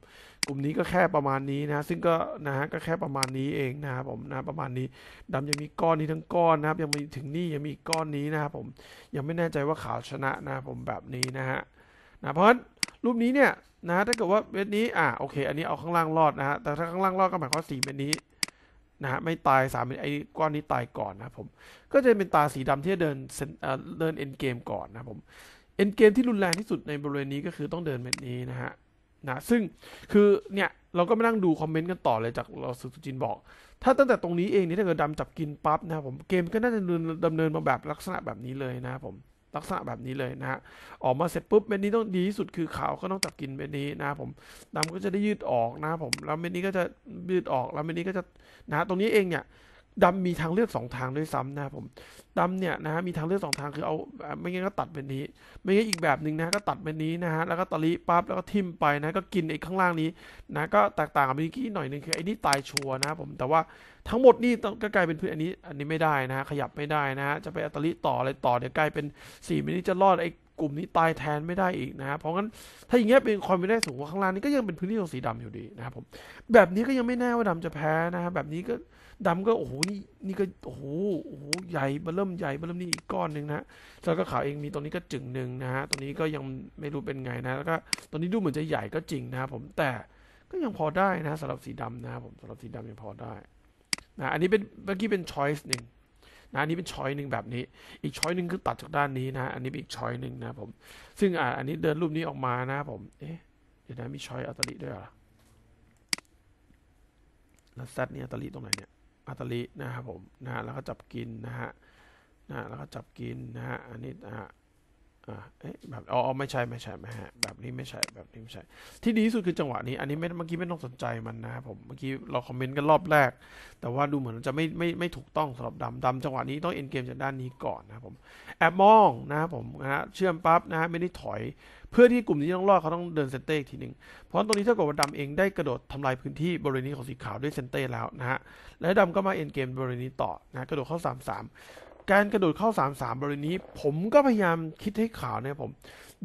[SPEAKER 1] กลุ่มนี้ก็แค่ประมาณนี้นะ ซึ่งก็ นะฮะก็แค่ประมาณนี้เองนะครับผมนะ ประมาณนี้ ดำยังมีก้อนนี้ทั้งก้อนนะครับ ยังมีถึงนี่ยังมีก้อนนี้นะครับผม ยังไม่แน่ใจว่าขาวชนะนะ ผมแบบนี้นะฮะ นะเพราะรูปนี้เนี่ยนะถ้าเกิดว่าเม็ดนี้อ่าโอเค อันนี้เอาข้างล่างรอดนะฮะแต่ถ้าข้างล่างรอดก็หมายความว่าสีเม็ดนี้นะฮะไม่ตายสามไอ้ก้อนนี้ตายก่อนนะผม ก็จะเป็นตาสีดำที่เดินเออ่เดินเอ็นเกมก่อนนะผมเอ็นเกมที่รุนแรงที่สุดในบริเวณนี้ก็คือต้องเดินเม็ดนี้นะฮะนะซึ่งคือเนี่ยเราก็มานั่งดูคอมเมนต์กันต่อเลยจากเราสุจินบอก ถ้าตั้งแต่ตรงนี้เองนี่ถ้าเกิดดำจับกินปั๊บนะครับผมเกมก็น่าจะดำเนินมาแบบลักษณะแบบนี้เลยนะครับผมลักษณะแบบนี้เลยนะฮะ ออกมาเสร็จปุ๊บ เม็ดนี้ต้องดีที่สุดคือขาวก็ต้องจับกินเม็ดนี้นะผมดำก็จะได้ยืดออกนะผม แล้วเม็ดนี้ก็จะยืดออกแล้วเม็ดนี้ก็จะ นะตรงนี้เองเนี่ยดำมีทางเลือกสองทางด้วยซ้ำนะผมดำเนี่ยนะฮะมีทางเลือกสองทางคือเอา ไม่งั้นก็ตัดเป็นนี้ ไม่งั้นอีกแบบหนึ่งนะ ก็ตัดเป็นนี้นะฮะแล้วก็ตะลิปั๊บแล้วก็ทิมไปนะ ก็กินไอ้ข้างล่างนี้นะ ก็แตกต่างกับเมื่อกี้หน่อยหนึ่งคือไอ้นี่ตายชัวนะผมแต่ว่าทั้งหมดนี่ก็กลายเป็นพื้นอันนี้ อันนี้ไม่ได้นะฮะขยับไม่ได้นะฮะจะไปอัตลิต่ออะไรต่อเดี๋ยวกลายเป็นสี่มินิจะรอดไอ้กลุ่มนี้ตายแทนไม่ได้อีกนะฮะเพราะงั้นถ้าอย่างเงี้ยเป็นความไม่ได้สูงกว่าข้างล่างนี้ก็ยังเป็นพื้นที่ของสีดำอยู่ดีนะครับผม แบบนี้ก็ยังไม่แน่ว่าดำจะแพ้นะฮะแบบนี้ก็ดำก็โอ้โหนี่นี่ก็โอ้โหโอ้โหใหญ่มาเริ่มใหญ่มาเริ่มนี่อีกก้อนหนึ่งนะแล้วก็ขาวเองมีตรงนี้ก็จึงหนึ่งนะฮะตรงนี้ก็ยังไม่รู้เป็นไงนะแล้วก็ตรงนี้ดูเหมือนจะใหญ่ก็จริงนะครับผมแต่ก็ยังพอได้นะสำหรับสีดำนะครับผมสำหรับสีดำยังพอได้นะอันนี้เป็นเมื่อกี้เป็นช้อยส์หนึ่งนะ อันนี้เป็นช้อยหนึ่งแบบนี้ อีกช้อยหนึ่งคือตัดจากด้านนี้นะอันนี้เป็นอีกช้อยหนึ่งนะผม ซึ่งอ่าอันนี้เดินรูปนี้ออกมานะผมเอ๊ะเดี๋ยวนะ มีช้อยอัตลิด้วยเหรอแล้วซัดเนี่ยอัตลิตรงไหนเนี่ยอัตลินะครับผม นะ แล้วก็จับกิน นะฮะนะแล้วก็จับกิน นะฮะ อันนี้นะฮะแบบ อ๋อ ไม่ใช่ ไม่ใช่ไม่ฮะแบบนี้ไม่ใช่ แบบนี้ไม่ใช่ ที่ดีที่สุดคือจังหวะนี้ อันนี้ไม่เมื่อกี้ไม่ต้องสนใจมันนะครับผม เมื่อกี้เราคอมเมนต์กันรอบแรก แต่ว่าดูเหมือนจะไม่ ไม่ ไม่ถูกต้องสำหรับดำดำจังหวะนี้ต้องเอ็นเกมจากด้านนี้ก่อนนะครับผม แอบมองนะครับผมนะฮะ เชื่อมปั๊บนะฮะ ไม่ได้ถอย เพื่อที่กลุ่มนี้ต้องรอดเขาต้องเดินเซนเต้อีกทีหนึ่งเพราะตรงนี้ถ้าากับว่าดำเองได้กระโดดทำลายพื้นที่บริเวณนี้ของสีขาวด้วยเซนเต้แล้วนะฮะ และดำก็มาเอ็นเกมบริเวณนี้ต่อนะ กระโดดเข้า3 3การกระโดดเข้า3ามสามบริเวณนี้ ผมก็พยายามคิดให้ขาวนะผม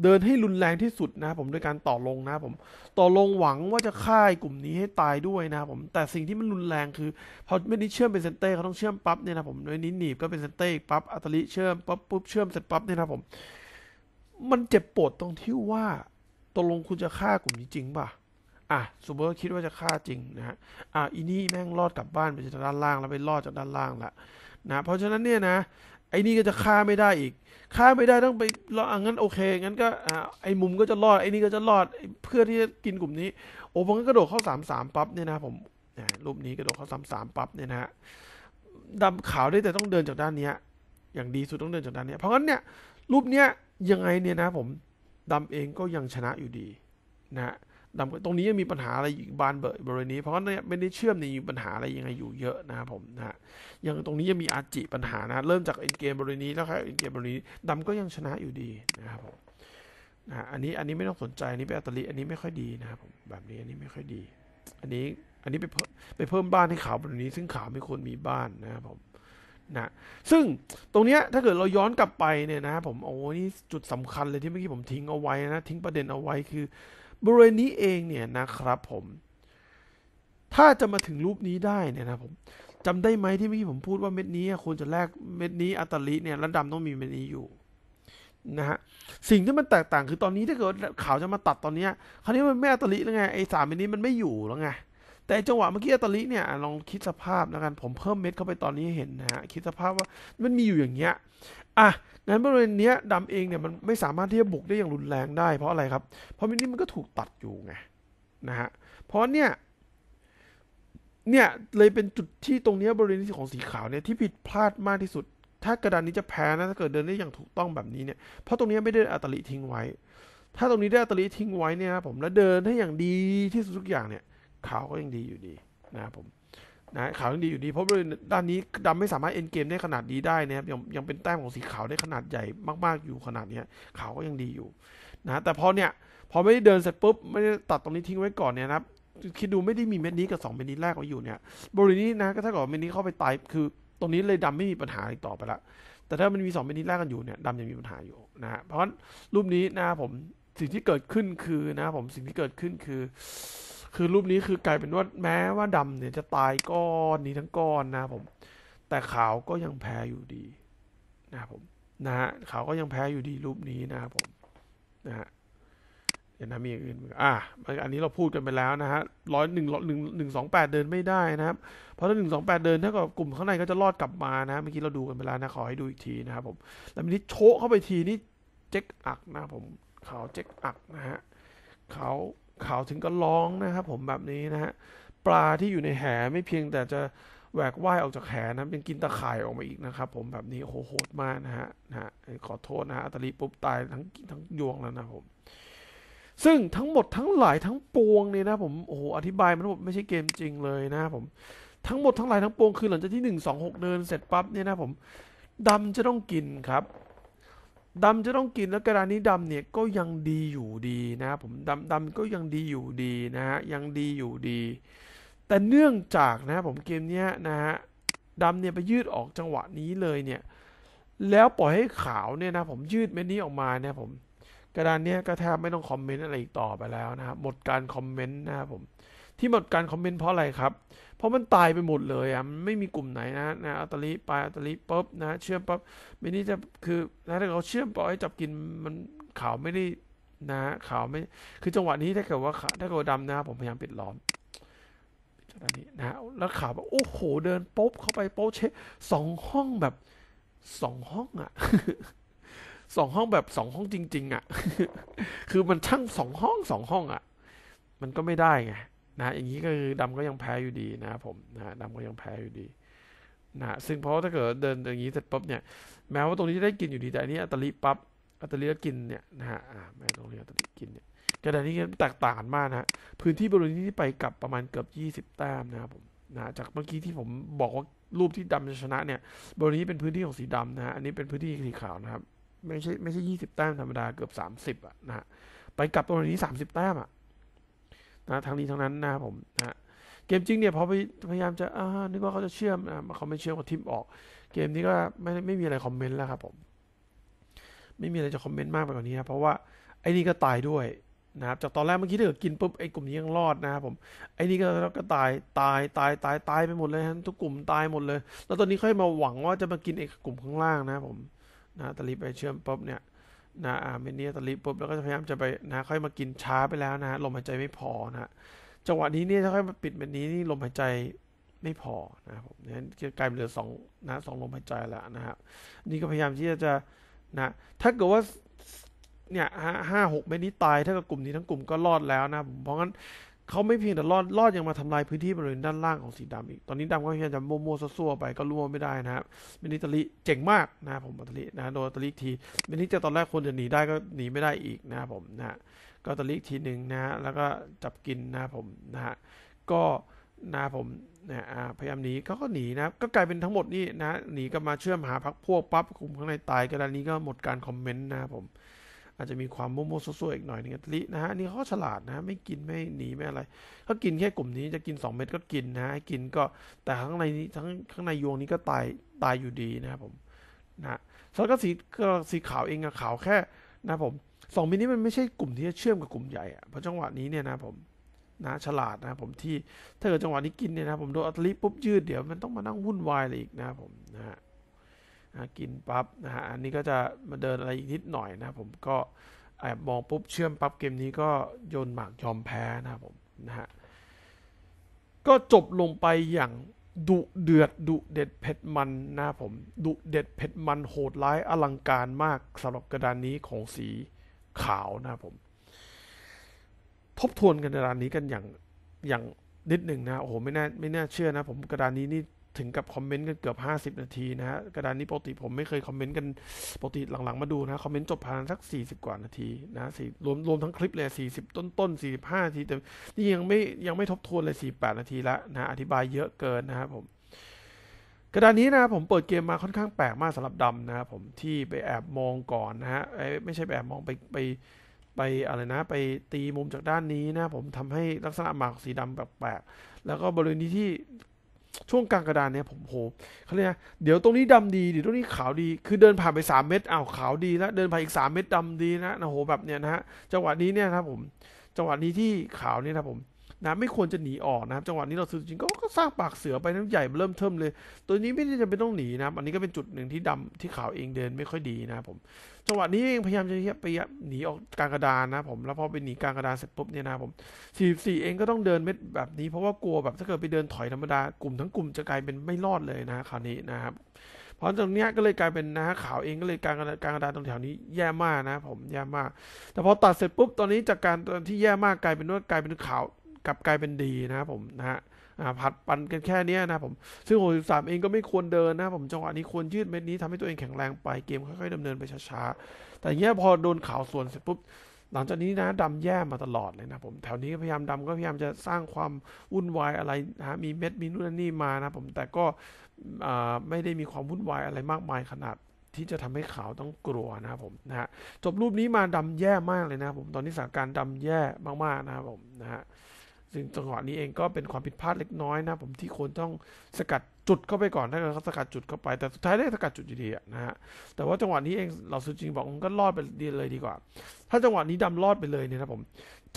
[SPEAKER 1] เดินให้รุนแรงที่สุดนะผมโดยการต่อลงนะผม ต่อลงหวังว่าจะฆ่ากลุ่มนี้ให้ตายด้วยนะผม แต่สิ่งที่มันรุนแรงคือพอไม่ได้เชื่อมเป็นเซนเต้เขาต้องเชื่อมปั๊บเนี่ยนะผมโดยนี้หนีบก็เป็นเซนเต้ปั๊บอัตลิเชื่อมปั๊บปุ๊บเชื่อมเสร็จปั๊บเนี่ยนะผม มันเจ็บปวดตรงที่ว่าตกลงคุณจะฆ่ากลุ่มนี้จริงป่ะอ่ะซูเปอร์คิดว่าจะฆ่าจริงนะฮะอ่ะอีนี่แม่งรอดกลับบ้านไปจากด้านล่างแล้วไปรอดจากด้านล่างละนะเพราะฉะนั้นเนี่ยนะไอ้นี่ก็จะฆ่าไม่ได้อีกฆ่าไม่ได้ต้องไปรองั้นโอเคงั้นก็ไอ้มุมก็จะรอดไอ้นี่ก็จะรอดเพื่อที่จะกินกลุ่มนี้ โอ้งักนกระโดดเข้าสามสามปั๊บเนี่ยนะผมรูปนี้กระโดดเข้าสามสามปั๊บเนี่ยนะดำขาวได้แต่ต้องเดินจากด้านนี้อย่างดีสุดต้องเดินจากด้านนี้เพราะงั้นเนี่ยรูปเนี้ยยังไงเนี่ยนะผมดำเองก็ยังชนะอยู่ดีนะตำตรงนี้ยังมีปัญหาอะไรอีกบานเบิดบริเวณนี้ เพราะเนี่ยไม่ได้เชื่อมนี่มีปัญหาอะไรยังไงอยู่เยอะนะครับผมนะฮะยังตรงนี้ยังมีอาจิปัญหานะ เริ่มจากเอ็นเกมบริเวณนี้แล้วครับเอ็นเกมบริเวณนี้ดำก็ยังชนะอยู่ดีนะครับผมนะอันนี้อันนี้ไม่ต้องสนใจอันนี้เป็นอัตลิอันนี้ไม่ค่อยดีนะครับผมแบบนี้อันนี้ไม่ค่อยดี อันนี้อันนี้ไปเพิ่มไปเพิ่มบ้านให้ขาวบเวณนี้ ซึ่งขาวไม่ควรมีบ้านนะครับผมนะซึ่งตรงเนี้ยถ้าเกิดเราย้อนกลับไปเนี่ยนะผมโอ้นี่จุดสำคัญเลยที่เมื่อกี้ผมทิ้งเอาไว้นะทิ้งประเด็นเอาไว้คือบริเวณนี้เองเนี่ยนะครับผม ถ้าจะมาถึงรูปนี้ได้เนี่ยนะผมจำได้ไหมที่เมื่อกี้ผมพูดว่าเม็ดนี้ควรจะแลกเม็ดนี้ อัตลิเนี่ยระดับต้องมีเม็ดนี้อยู่ นะฮะสิ่งที่มันแตกต่าง คือตอนนี้ถ้าเกิดข่าวจะมาตัดตอนเนี้ยคราวนี้มันไม่อัตลิแล้วไงไอ้สามเม็ดนี้มันไม่อยู่แล้วไงแต่จังหวะเมื่อกี้ตอลิเนี่ยลองคิดสภาพนะกันผมเพิ่มเม็ดเข้าไปตอนนี้เห็นนะฮะคิดสภาพว่ามันมีอยู่อย่างเงี้ยอ่ะงั้นบริเวณเนี้ยดำเองเนี่ยมันไม่สามารถที่จะบุกได้อย่างรุนแรงได้เพราะอะไรครับเพราะมินนี่มันก็ถูกตัดอยู่ไงนะฮะเพราะเนี่ยเนี่ยเลยเป็นจุดที่ตรงเนี้ยบริเวณีของสีขาวเนี่ยที่ผิดพลาดมากที่สุด ถ้ากระดานนี้จะแพ้นะถ้าเกิดเดินได้อย่างถูกต้องแบบนี้เนี่ยเพราะตรงนี้ไม่ได้อัตลิทิ้งไว้ ถ้าตรงนี้ได้อัตลิทิ้งไว้เนี่ยนะผมแล้วเดินให้อย่างดีที่สุดทุกอย่างเนี่ยขาวก็ยังดีอยู่ดี นะครับผมนะขาวยังดีอยู่ดีเพราะด้านนี้ดำไม่สามารถเอ็นเกมได้ขนาดดีได้นะครับยังยังเป็นแต้มของสีขาวได้ขนาดใหญ่มากๆอยู่ขนาดเนี้ยขาวก็ยังดีอยู่ นะแต่พอเนี่ย พอไม่ได้เดินเสร็จปุ๊บไม่ได้ตัดตรงนี้ทิ้งไว้ก่อนเนี่ยนะครับคิดดูไม่ได้มีเม็ดนี้กับ2เม็ดนี้แรกไว้อยู่เนี่ยบริเวณนี้นะ ก็ถ้ากิดเม็ดนี้เข้าไปตายคือ ตรงนี้เลยดำไม่มีปัญหาอีกต่อไปละแต่ถ้ามันมี2เม็ดนี้แรกกันอยู่เนี่ยดำยังมีปัญหาอยู่นะเพราะรูปนี้นะผมสิ่งที่เกิดขึ้นคือนะผมสิ่งที่เกิดขึ้นคือคือรูปนี้คือกลายเป็นว่าแม้ว่าดำเนี่ยจะตายก้อนนี้ทั้งก้อนนะผม แต่ขาวก็ยังแพ้อยู่ดี นะผมนะฮะขาวก็ยังแพ้อยู่ดีรูปนี้นะครับผมนะฮะเดี๋ยวนะมีอื่นอ่ะอันนี้เราพูดกันไปแล้วนะฮะร้อยหนึ่งหนึ่งหนึ่งสองแปดเดินไม่ได้นะครับเพราะถ้าหนึ่งสองแปดเดินเท่ากับกลุ่มข้างในก็จะรอดกลับมานะเมื่อกี้เราดูกันไปแล้วนะ ขอให้ดูอีกทีนะครับผมแล้วมีนี้โชกเข้าไปทีนี้เจ๊กอักนะผมขาวเจ๊กอักนะฮะเขาเขาถึงก็ร้องนะครับผมแบบนี้นะฮะปลาที่อยู่ในแหไม่เพียงแต่จะแหวกว่ายออกจากแหนนะยังกินตะข่ายออกมาอีกนะครับผมแบบนี้โหโหดมากนะฮะนะฮะขอโทษนะฮะอัตลีปุ๊บตายทั้งทั้งยวงแล้วนะผม ซึ่งทั้งหมดทั้งหลายทั้งปวงเนี่ยนะผมโอ้โหอธิบายมันหมดไม่ใช่เกมจริงเลยนะผมทั้งหมดทั้งหลายทั้งปวงคือหลังจากที่หนึ่งสองหกเดิน เสร็จปั๊บเนี่ยนะผมดำจะต้องกินครับดำจะต้องกินแล้วกระดานนี้ดำเนี่ยก็ยังดีอยู่ดีนะครับผมดำดำก็ยังดีอยู่ดีนะฮะยังดีอยู่ดี แต่เนื่องจากนะผมเกมเนี้ยนะฮะดำเนี่ยไปยืดออกจังหวะนี้เลยเนี่ย แล้วปล่อยให้ขาวเนี่ยนะ ผมยืดเม็ดนี้ออกมาเนี่ยผมกระดานเนี้ยก็แทบไม่ต้องคอมเมนต์อะไรอีกต่อไปแล้วนะครับหมดการคอมเมนต์นะครับผมที่หมดการคอมเมนต์เพราะอะไรครับ เพราะมันตายไปหมดเลยอ่ะ ไม่มีกลุ่มไหนนะนะอัตลิไปอัตลิปุ๊บ นะ เชื่อมปั๊บไม่นี่จะคือนะถ้าเขาเชื่อมปล่อยจับกินมันข่าวไม่ได้นะข่าวไม่ คือจังหวะนี้ถ้าเกิดว่าถ้าเกิดดำนะผมพยายามปิดล้อมจัะนี้นะ แล้วข่าวแบบโอ้โหเดินปุ๊บเข้าไปโป๊เช็สองห้องแบบสองห้องอ่ะสองห้องแบบสองห้องจริง ๆอ่ะ คือมันช่างสองห้องสองห้อง อ่ะ มันก็ไม่ได้ไงนะอย่างนี้ก็คือดำก็ยังแพ้อยู่ดีนะครับผมนะดำก็ยังแพ้อยู่ดีนะซึ่งเพราะถ้าเกิดเดินอย่างนี้เสร็จปุ๊บเนี่ย แม้ว่าตรงนี้จะได้กินอยู่ดี แต่อันนี้อัตลิปับ๊บอัตลิก็กินเนี่ยนะฮะแม้ตรงนี้อัตลิกินเนี่ยกระดานนี้แตกต่างมากนะฮะพื้นที่บริเวณนี้ไปกลับประมาณเกือบ20แต้มนะครับผมนะ จากเมื่อกี้ที่ผมบอกว่ารูปที่ดำชนะ เนี่ย บริเวณนี้เป็นพื้นที่ของสีดำนะฮะอันนี้เป็นพื้นที่สีขาวนะครับ ไม่ใช่ไม่ใช่ 20แต้มธรรมดาเกือบ 30อ่ะนะฮะไปกลับตรงนี้ 30แต้มอ่ะนะทั้งนี้ทั้งนั้นนะครับผมนะเกมจริงเนี่ยพอพยายามจะอ่านึกว่าเขาจะเชื่อมนะเขาไม่เชื่อมก็ทิมออก เกมนี้ก็ไม่ไม่มีอะไรคอมเมนต์แล้วครับผม ไม่มีอะไรจะคอมเมนต์มากไปกว่านี้นะเพราะว่าไอ้นี่ก็ตายด้วยนะครับจากตอนแรกเมื่อกี้ถ้าเกิดกินปุ๊บไอ้กลุ่มนี้ยังรอดนะครับผมไอ้นี่ก็ก็ตายตายตายตายตายไปหมดเลยฮะทุกกลุ่มตายหมดเลยแล้วตอนนี้ค่อยมาหวังว่าจะมากินไอ้กลุ่มข้างล่างนะครับผมนะตะลิบไปเชื่อมปุ๊บเนี่ยนะอาร์เมเนียตะลิปุ๊บแล้วก็พยายามจะไปนะ ค่อยมากินช้าไปแล้วนะลมหายใจไม่พอนะจังหวะนี้เนี่ยถ้าค่อยมาปิดแบบนี้นี่ลมหายใจไม่พอนะครับผมนั้นกลายเป็นเหลือสองนะสองลมหายใจแล้วนะครับนี่ก็พยายามที่จะนะถ้าเกิดว่าเนี่ยห้าหกเม็ดนี้ตายถ้ากับกลุ่มนี้ทั้งกลุ่มก็รอดแล้วนะผมเพราะงั้นเขาไม่เพียงแต่รอด รอดยังมาทำลายพื้นที่บริเวณด้านล่างของสีดำอีก ตอนนี้ดำก็พยายามจะโมโม่ซั่วๆไปก็ร่วมไม่ได้นะครับมินิตาลิเจ๋งมากนะผมนัตลินะโดนตาตลิทีมินิจะตอนแรกควรจะหนีได้ก็หนีไม่ได้อีกนะครับผมนะก็ตาลิทีหนึ่งนะแล้วก็จับกินนะผมนะฮะ ก็นะผมนะพยายามหนีเขาก็หนีนะก็กลายเป็นทั้งหมดนี่นะหนีก็มาเชื่อมหาพักพวกปั๊บคุมข้างในตายกระดานนี้ก็หมดการคอมเมนต์นะผมอาจจะมีความโมโมโซโซอีกหน่อยนึงลินะฮะนี่เขาฉลาดนะไม่กินไม่หนีไม่อะไรเขากินแค่กลุ่มนี้จะกิน 2 เม็ดก็กินนะกินก็แต่ข้างในนี้ทั้งข้างในยวงนี้ก็ตายตายอยู่ดีนะครับผมนะซวสก็สีก็สีขาวเองอะขาวแค่นะผมสองมินี้มันไม่ใช่กลุ่มที่จะเชื่อมกับกลุ่มใหญ่อะเพราะจังหวะนี้เนี่ยนะผมนะฉลาดนะ ผมที่ถ้าเกิดจังหวะนี้กินเนี่ยนะผมโดนอัตลิปุ๊บยืดเดี๋ยวมันต้องมานั่งวุ่นวายอะไรอีกนะผมนะฮะนะกินปั๊บนะฮะอันนี้ก็จะมาเดินอะไรอีกนิดหน่อยนะ ผมก็แอบมองปุ๊บเชื่อมปั๊บเกมนี้ก็โยนหมากยอมแพ้นะผมนะฮะก็จบลงไปอย่างดุเดือดดุเด็ดเผ็ดมันนะผมดุเด็ดเผ็ดมัน โหดร้าย อลังการมากสำหรับกระดานนี้ของสีขาวนะผมทบทวนกระดานนี้กันอย่างอย่างนิดหนึ่งนะโอ้โหไม่น่าไม่น่าเชื่อนะ ผมกระดานนี้นี่ถึงกับคอมเมนต์กันเกือบ 50 นาทีนะฮะ กระดานนี้ปกติผมไม่เคยคอมเมนต์กันปกติหลังๆ มาดูนะคอมเมนต์จบยในสัก 40 กว่านาทีนะสี่รวมรวมทั้งคลิปเลย 40 ต้นต้น45นาที แต่นี่ยังไม่ยังไม่ทบทวนเลย48 นาทีละนะอธิบายเยอะเกินนะครับผม กระดานนี้นะผมเปิดเกมมาค่อนข้างแปลกมากสำหรับดำนะครับผมที่ไปแอบมองก่อนนะฮะไม่ใช่ไปแอบมองไปไปไปอะไรนะ ไปตีมุมจากด้านนี้นะผมทำให้ลักษณะหมากสีดำแปลกแล้วก็บริเวณนี้ที่ช่วงกลางกระดานเนี่ยผมโหเขาเรียกเดี๋ยวตรงนี้ดำดี เดี๋ยวตรงนี้ขาวดี คือเดินผ่านไปสามเม็ดอ้าวขาวดี แล้ว เดินผ่านอีกสามเม็ดดำดีนะนะโหแบบเนี้ยนะฮะ จังหวะนี้เนี่ยนะผม จังหวะนี้ที่ขาวเนี่ยนะผมนะไม่ควรจะหนีออกนะครับจังหวะนี้เราซื้อจริงก็ก็สร้างปากเสือไป น้ำใหญ่เริ่มเทิมเลย ตัวนี้ไม่ได้จะเป็นต้องหนีนะครับ อันนี้ก็เป็นจุดหนึ่งที่ดำที่ขาวเองเดินไม่ค่อยดีนะครับผมจังหวะนี้เองพยายามจะไปหนีออกกลางกระดานนะผมแล้วพอไปหนีกลางกระดานเสร็จปุ๊บเนี่ยนะผมสสี่ี่เองก็ต้องเดินเม็ดแบบนี้เพราะว่ากลัวแบบถ้าเกิดไปเดินถอยธรรมดากลุ่มทั้งกลุ่มจะกลายเป็นไม่รอดเลยนะคราวนี้นะครับพราะตรงนี้ก็เลยกลายเป็นนะฮะขาวเองก็เลยการการกระดานตรงแถวนี้แย่มากนะผมแย่มากแต่พอตัดเสร็จปุ๊บตอนนี้จากการที่แย่มากกลายเป็นว่ากลายเป็นขาวกลับกลายเป็นดีนะครับผมนะฮะผัดปันกันแค่นี้นะผม ซึ่ง 63 เองก็ไม่ควรเดินนะผม จังหวะนี้ควรยืดเม็ดนี้ทำให้ตัวเองแข็งแรงไป เกมค่อยๆ ดำเนินไปช้าๆ แต่เนี้ยพอโดนข่าวส่วนเสร็จปุ๊บ หลังจากนี้นะดำแย่มาตลอดเลยนะผม แถวนี้พยายามดำก็พยายามจะสร้างความวุ่นวายอะไรนะมีเม็ดมีนู่นนี่มานะผม แต่ก็ไม่ได้มีความวุ่นวายอะไรมากมายขนาด ที่จะทำให้ขาวต้องกลัวนะครับผมนะฮะ จบรูปนี้มาดำแย่มากเลยนะผม ตอนนี้สถานการณ์ดำแย่มากๆนะครับผมนะฮะซึ่งจังหวะนี้เองก็เป็นความผิดพลาดเล็กน้อยนะผมที่ควรต้องสกัดจุดเข้าไปก่อนถ้าเกิดเขาสกัดจุดเข้าไปแต่สุดท้ายได้สกัดจุดอยู่ดีนะฮะแต่ว่าจังหวะนี้เองเราซูจริงบอกมันก็รอดไปดีเลยดีกว่า ถ้าจังหวะนี้ดำรอดไปเลยเนี่ยนะผม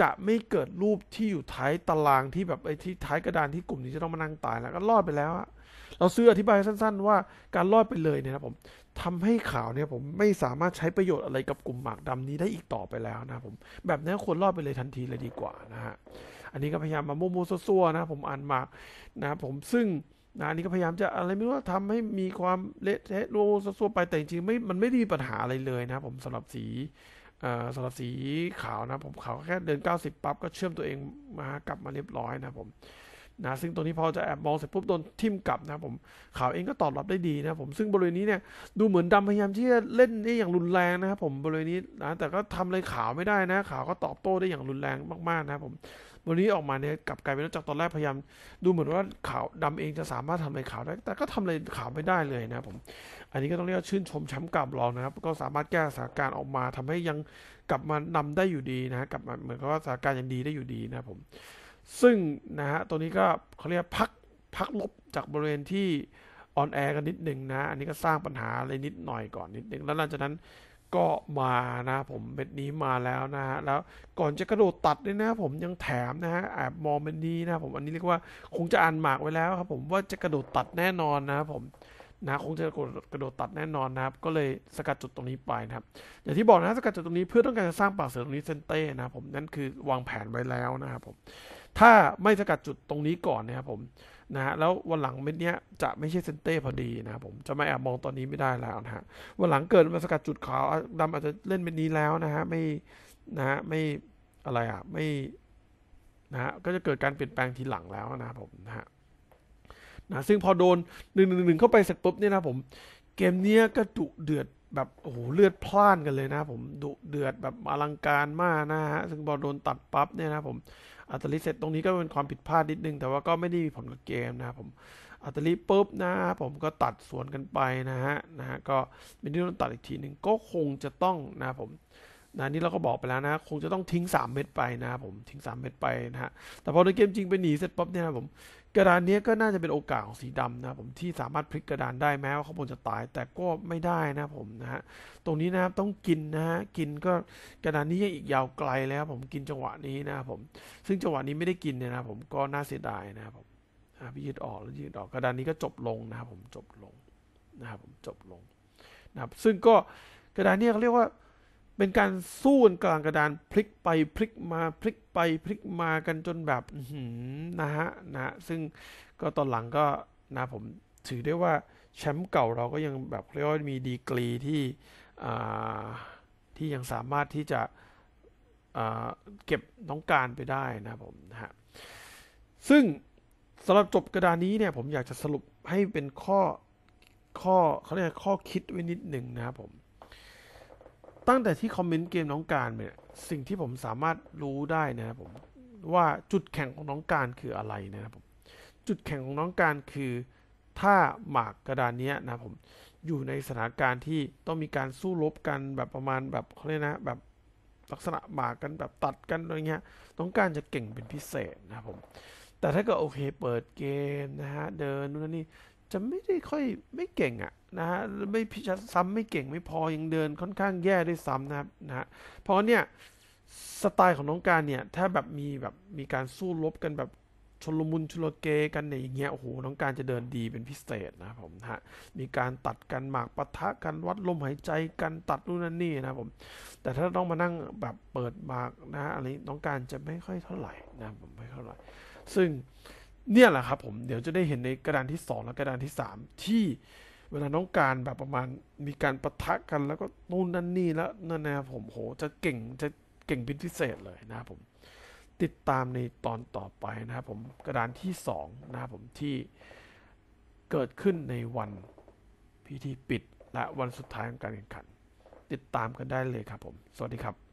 [SPEAKER 1] จะไม่เกิดรูปที่อยู่ท้ายตารางที่แบบไอ้ที่ท้ายกระดานที่กลุ่มนี้จะต้องมานั่งตายแล้ว ก็รอดไปแล้วอะเราซื้ออธิบายสั้นๆ ว่าการรอดไปเลยเนี่ยนะผม ทำให้ข่าวเนี่ย ผมไม่สามารถใช้ประโยชน์อะไรกับกลุ่มหมากดำนี้ได้อีกต่อไปแล้วนะผมแบบนี้ควรรอดไปเลยทันทีเลยดีกว่านะฮะอันนี้ก็พยายามมาโมโมซัวๆนะผมอ่านมากนะผมซึ่งนะอันนี้ก็พยายามจะอะไรไม่รู้ว่าทำให้มีความเละเทะโลซัวไปแต่จริงๆไม่ มันไม่มีปัญหาอะไรเลยนะผมสำหรับสีสำหรับสีขาวนะผมขาวแค่เดิน90ปั๊บก็เชื่อมตัวเองมากลับมาเรียบร้อยนะผมนะซึ่งตรงนี้พอจะแอบมองเสร็จปุ๊บโดนทิ่มกลับนะผมขาวเองก็ตอบรับได้ดีนะผมซึ่งบริเวณนี้เนี่ยดูเหมือนดำพยายามที่จะเล่นนี่อย่างรุนแรงนะครับผมบริเวณนี้นะแต่ก็ทำเอะไรขาวไม่ได้นะขาวก็ตอบโต้ได้อย่างรุนแรงมากๆนะผมวันนี้ออกมาเนี่ยกลับกลายเป็นจากตอนแรกพยายามดูเหมือนว่าข่าวดำเองจะสามารถทำอะไรขาวได้แต่ก็ทำอะไรขาวไม่ได้เลยนะผมอันนี้ก็ต้องเรียกชื่นชมแชมป์กลับรองนะครับ ก็สามารถแก้สถานการณ์ออกมาทำให้ยังกลับมานำได้อยู่ดีนะกลับมาเหมือนกับว่าสถานการณ์ยังดีได้อยู่ดีนะผมซึ่งนะฮะตัวนี้ก็เขาเรียกพักพักลบจากบริเวณที่ออนแอร์กันนิดหนึ่งนะ อันนี้ก็สร้างปัญหาอะไรนิดหน่อยก่อนนิดหนึ่งแล้วหลังจากนั้นก็มานะผมเม็ดนี้มาแล้วนะฮะแล้วก่อนจะกระโดดตัดเนี่ยนะผมยังแถมนะฮะแอบมองเม็ดนี้นะผมอันนี้เรียกว่า คงจะอ่านหมากไว้แล้วครับ ผมว่าจะกระโดดตัดแน่นอนนะครับผมนะคงจะกระโดดตัดแน่นอนนะครับ ก็เลยสกัดจุดตรงนี้ไปนะครับอย่างที่บอกนะสกัดจุดตรงนี้เพื่อต้องการจะสร้างปากเสือตรงนี้เซนเต้นะผมนั่นคือวางแผนไว้แล้วนะครับผม ถ้าไม่สกัดจุดตรงนี้ก่อนนะครับผมนะฮะแล้ววันหลังเม็ดนี้จะไม่ใช่เซนเต้พอดีนะผมจะไม่แอบมองตอนนี้ไม่ได้แล้วนะฮะวันหลังเกิดมาสกัดจุดขาวดำอาจจะเล่นเม็ดนี้แล้วนะฮะไม่นะฮะไม่อะไรอ่ะ ไม่นะฮะก็จะเกิดการเปลี่ยนแปลงทีหลังแล้วนะผมนะฮะนะซึ่งพอโดนหนึ่งหนึ่งเข้าไปเสร็จปุ๊บเนี่ยนะผมเกมเนี้ยก็ดุเดือดแบบโอ้โหเลือดพล่านกันเลยนะผมดุเดือดแบบอลังการมากนะฮะซึ่งพอโดนตัดปั๊บเนี่ยนะผมอัตลิเสร็จตรงนี้ก็เป็นความผิดพลาดนิดนึง แต่ว่าก็ไม่ได้มีผลกับเกมนะครับผมอัตลิปุ๊บนะผมก็ตัดสวนกันไปนะฮะนะฮะก็มินิโนต้องตัดอีกทีหนึ่งก็คงจะต้องนะผมนะนี่เราก็บอกไปแล้วนะคงจะต้องทิ้ง 3 เม็ดไปนะผมทิ้ง 3 เม็ดไปนะฮะแต่พอในเกมจริงไปหนีเสร็จปุ๊บเนี่ยผมกระดานนี้ก็น่าจะเป็นโอกาสของสีดำนะผมที่สามารถพลิกกระดานได้แม้ว่าข้างบนจะตายแต่ก็ไม่ได้นะผมนะฮะตรงนี้นะครับต้องกินนะฮะกินก็กระดานนี้ยังอีกยาวไกลแล้วผมกินจังหวะนี้นะผมซึ่งจังหวะนี้ไม่ได้กินเนี่ยนะผมก็น่าเสียดายนะครับผมพี่ยืดออกแล้วยืดออกกระดานนี้ก็จบลงนะครับผมจบลงนะครับผมจบลงนะครับ ซึ่งก็กระดานนี้เขาเรียกว่าเป็นการสู้กลางกระดานพลิกไปพลิกมาพลิกไปพลิกมากันจนแบบนะฮะนะซึ่งก็ตอนหลังก็นะผมถือได้ว่า แชมป์เก่าเราก็ยังแบบเรียกว่ามีดีกรีที่ที่ยังสามารถที่จะเก็บน้องการไปได้นะผมนะฮะซึ่งสำหรับจบกระดานนี้เนี่ยผมอยากจะสรุปให้เป็นข้อข้อเขาเรียกข้อคิดไว้นิดหนึ่งนะครับผมตั้งแต่ที่คอมเมนต์เกมน้องการเนี่ยสิ่งที่ผมสามารถรู้ได้นะครับผมว่าจุดแข็งของน้องการคืออะไรนะครับผม จุดแข็งของน้องการคือถ้าหมาก กระดานนี้นะผมอยู่ในสถานการณ์ที่ต้องมีการสู้รบกันแบบประมาณแบบเขาเรียกนะแบบลักษณะหมากกันแบบตัดกันอะไรเงี้ยน้องการจะเก่งเป็นพิเศษนะครับผมแต่ถ้าเกิดโอเค เปิดเกมนะฮะเดินนู่นนี่จะไม่ได้ค่อยไม่เก่งอะนะฮะไม่พิชิตซ้ำไม่เก่งไม่พอยังเดินค่อนข้างแย่ด้วยซ้ำนะครับนะฮะเพราะเนี่ยสไตล์ของน้องการเนี่ย ถ้าแบบมีแบบมีการสู้รบกันแบบชนลมุนชลเกกันในอย่างเงี้ยโอ้โหน้องการจะเดินดีเป็นพิเศษนะผมนะฮะ มีการตัดกันหมากปะทะกันวัดลมหายใจกันตัดนู่นนั่นนี่นะผม แต่ถ้าต้องมานั่งแบบเปิดหมากนะอะไรน้องการจะไม่ค่อยเท่าไหร่นะผมไม่เท่าไหร่ซึ่งเนี่ยแหละครับผมเดี๋ยวจะได้เห็นในกระดานที่2และกระดานที่3 ที่เวลาน้องการแบบประมาณมีการประทะกันแล้วก็นู่นนั่นนี่แล้วนั่นนะครับผมโห จะเก่งจะเก่งพิเศษเลยนะครับผม ติดตามในตอนต่อไปนะครับผม กระดานที่2นะครับผมที่เกิดขึ้นในวันพิธีปิดและวันสุดท้ายของการแข่งขัน ติดตามกันได้เลยครับผม สวัสดีครับ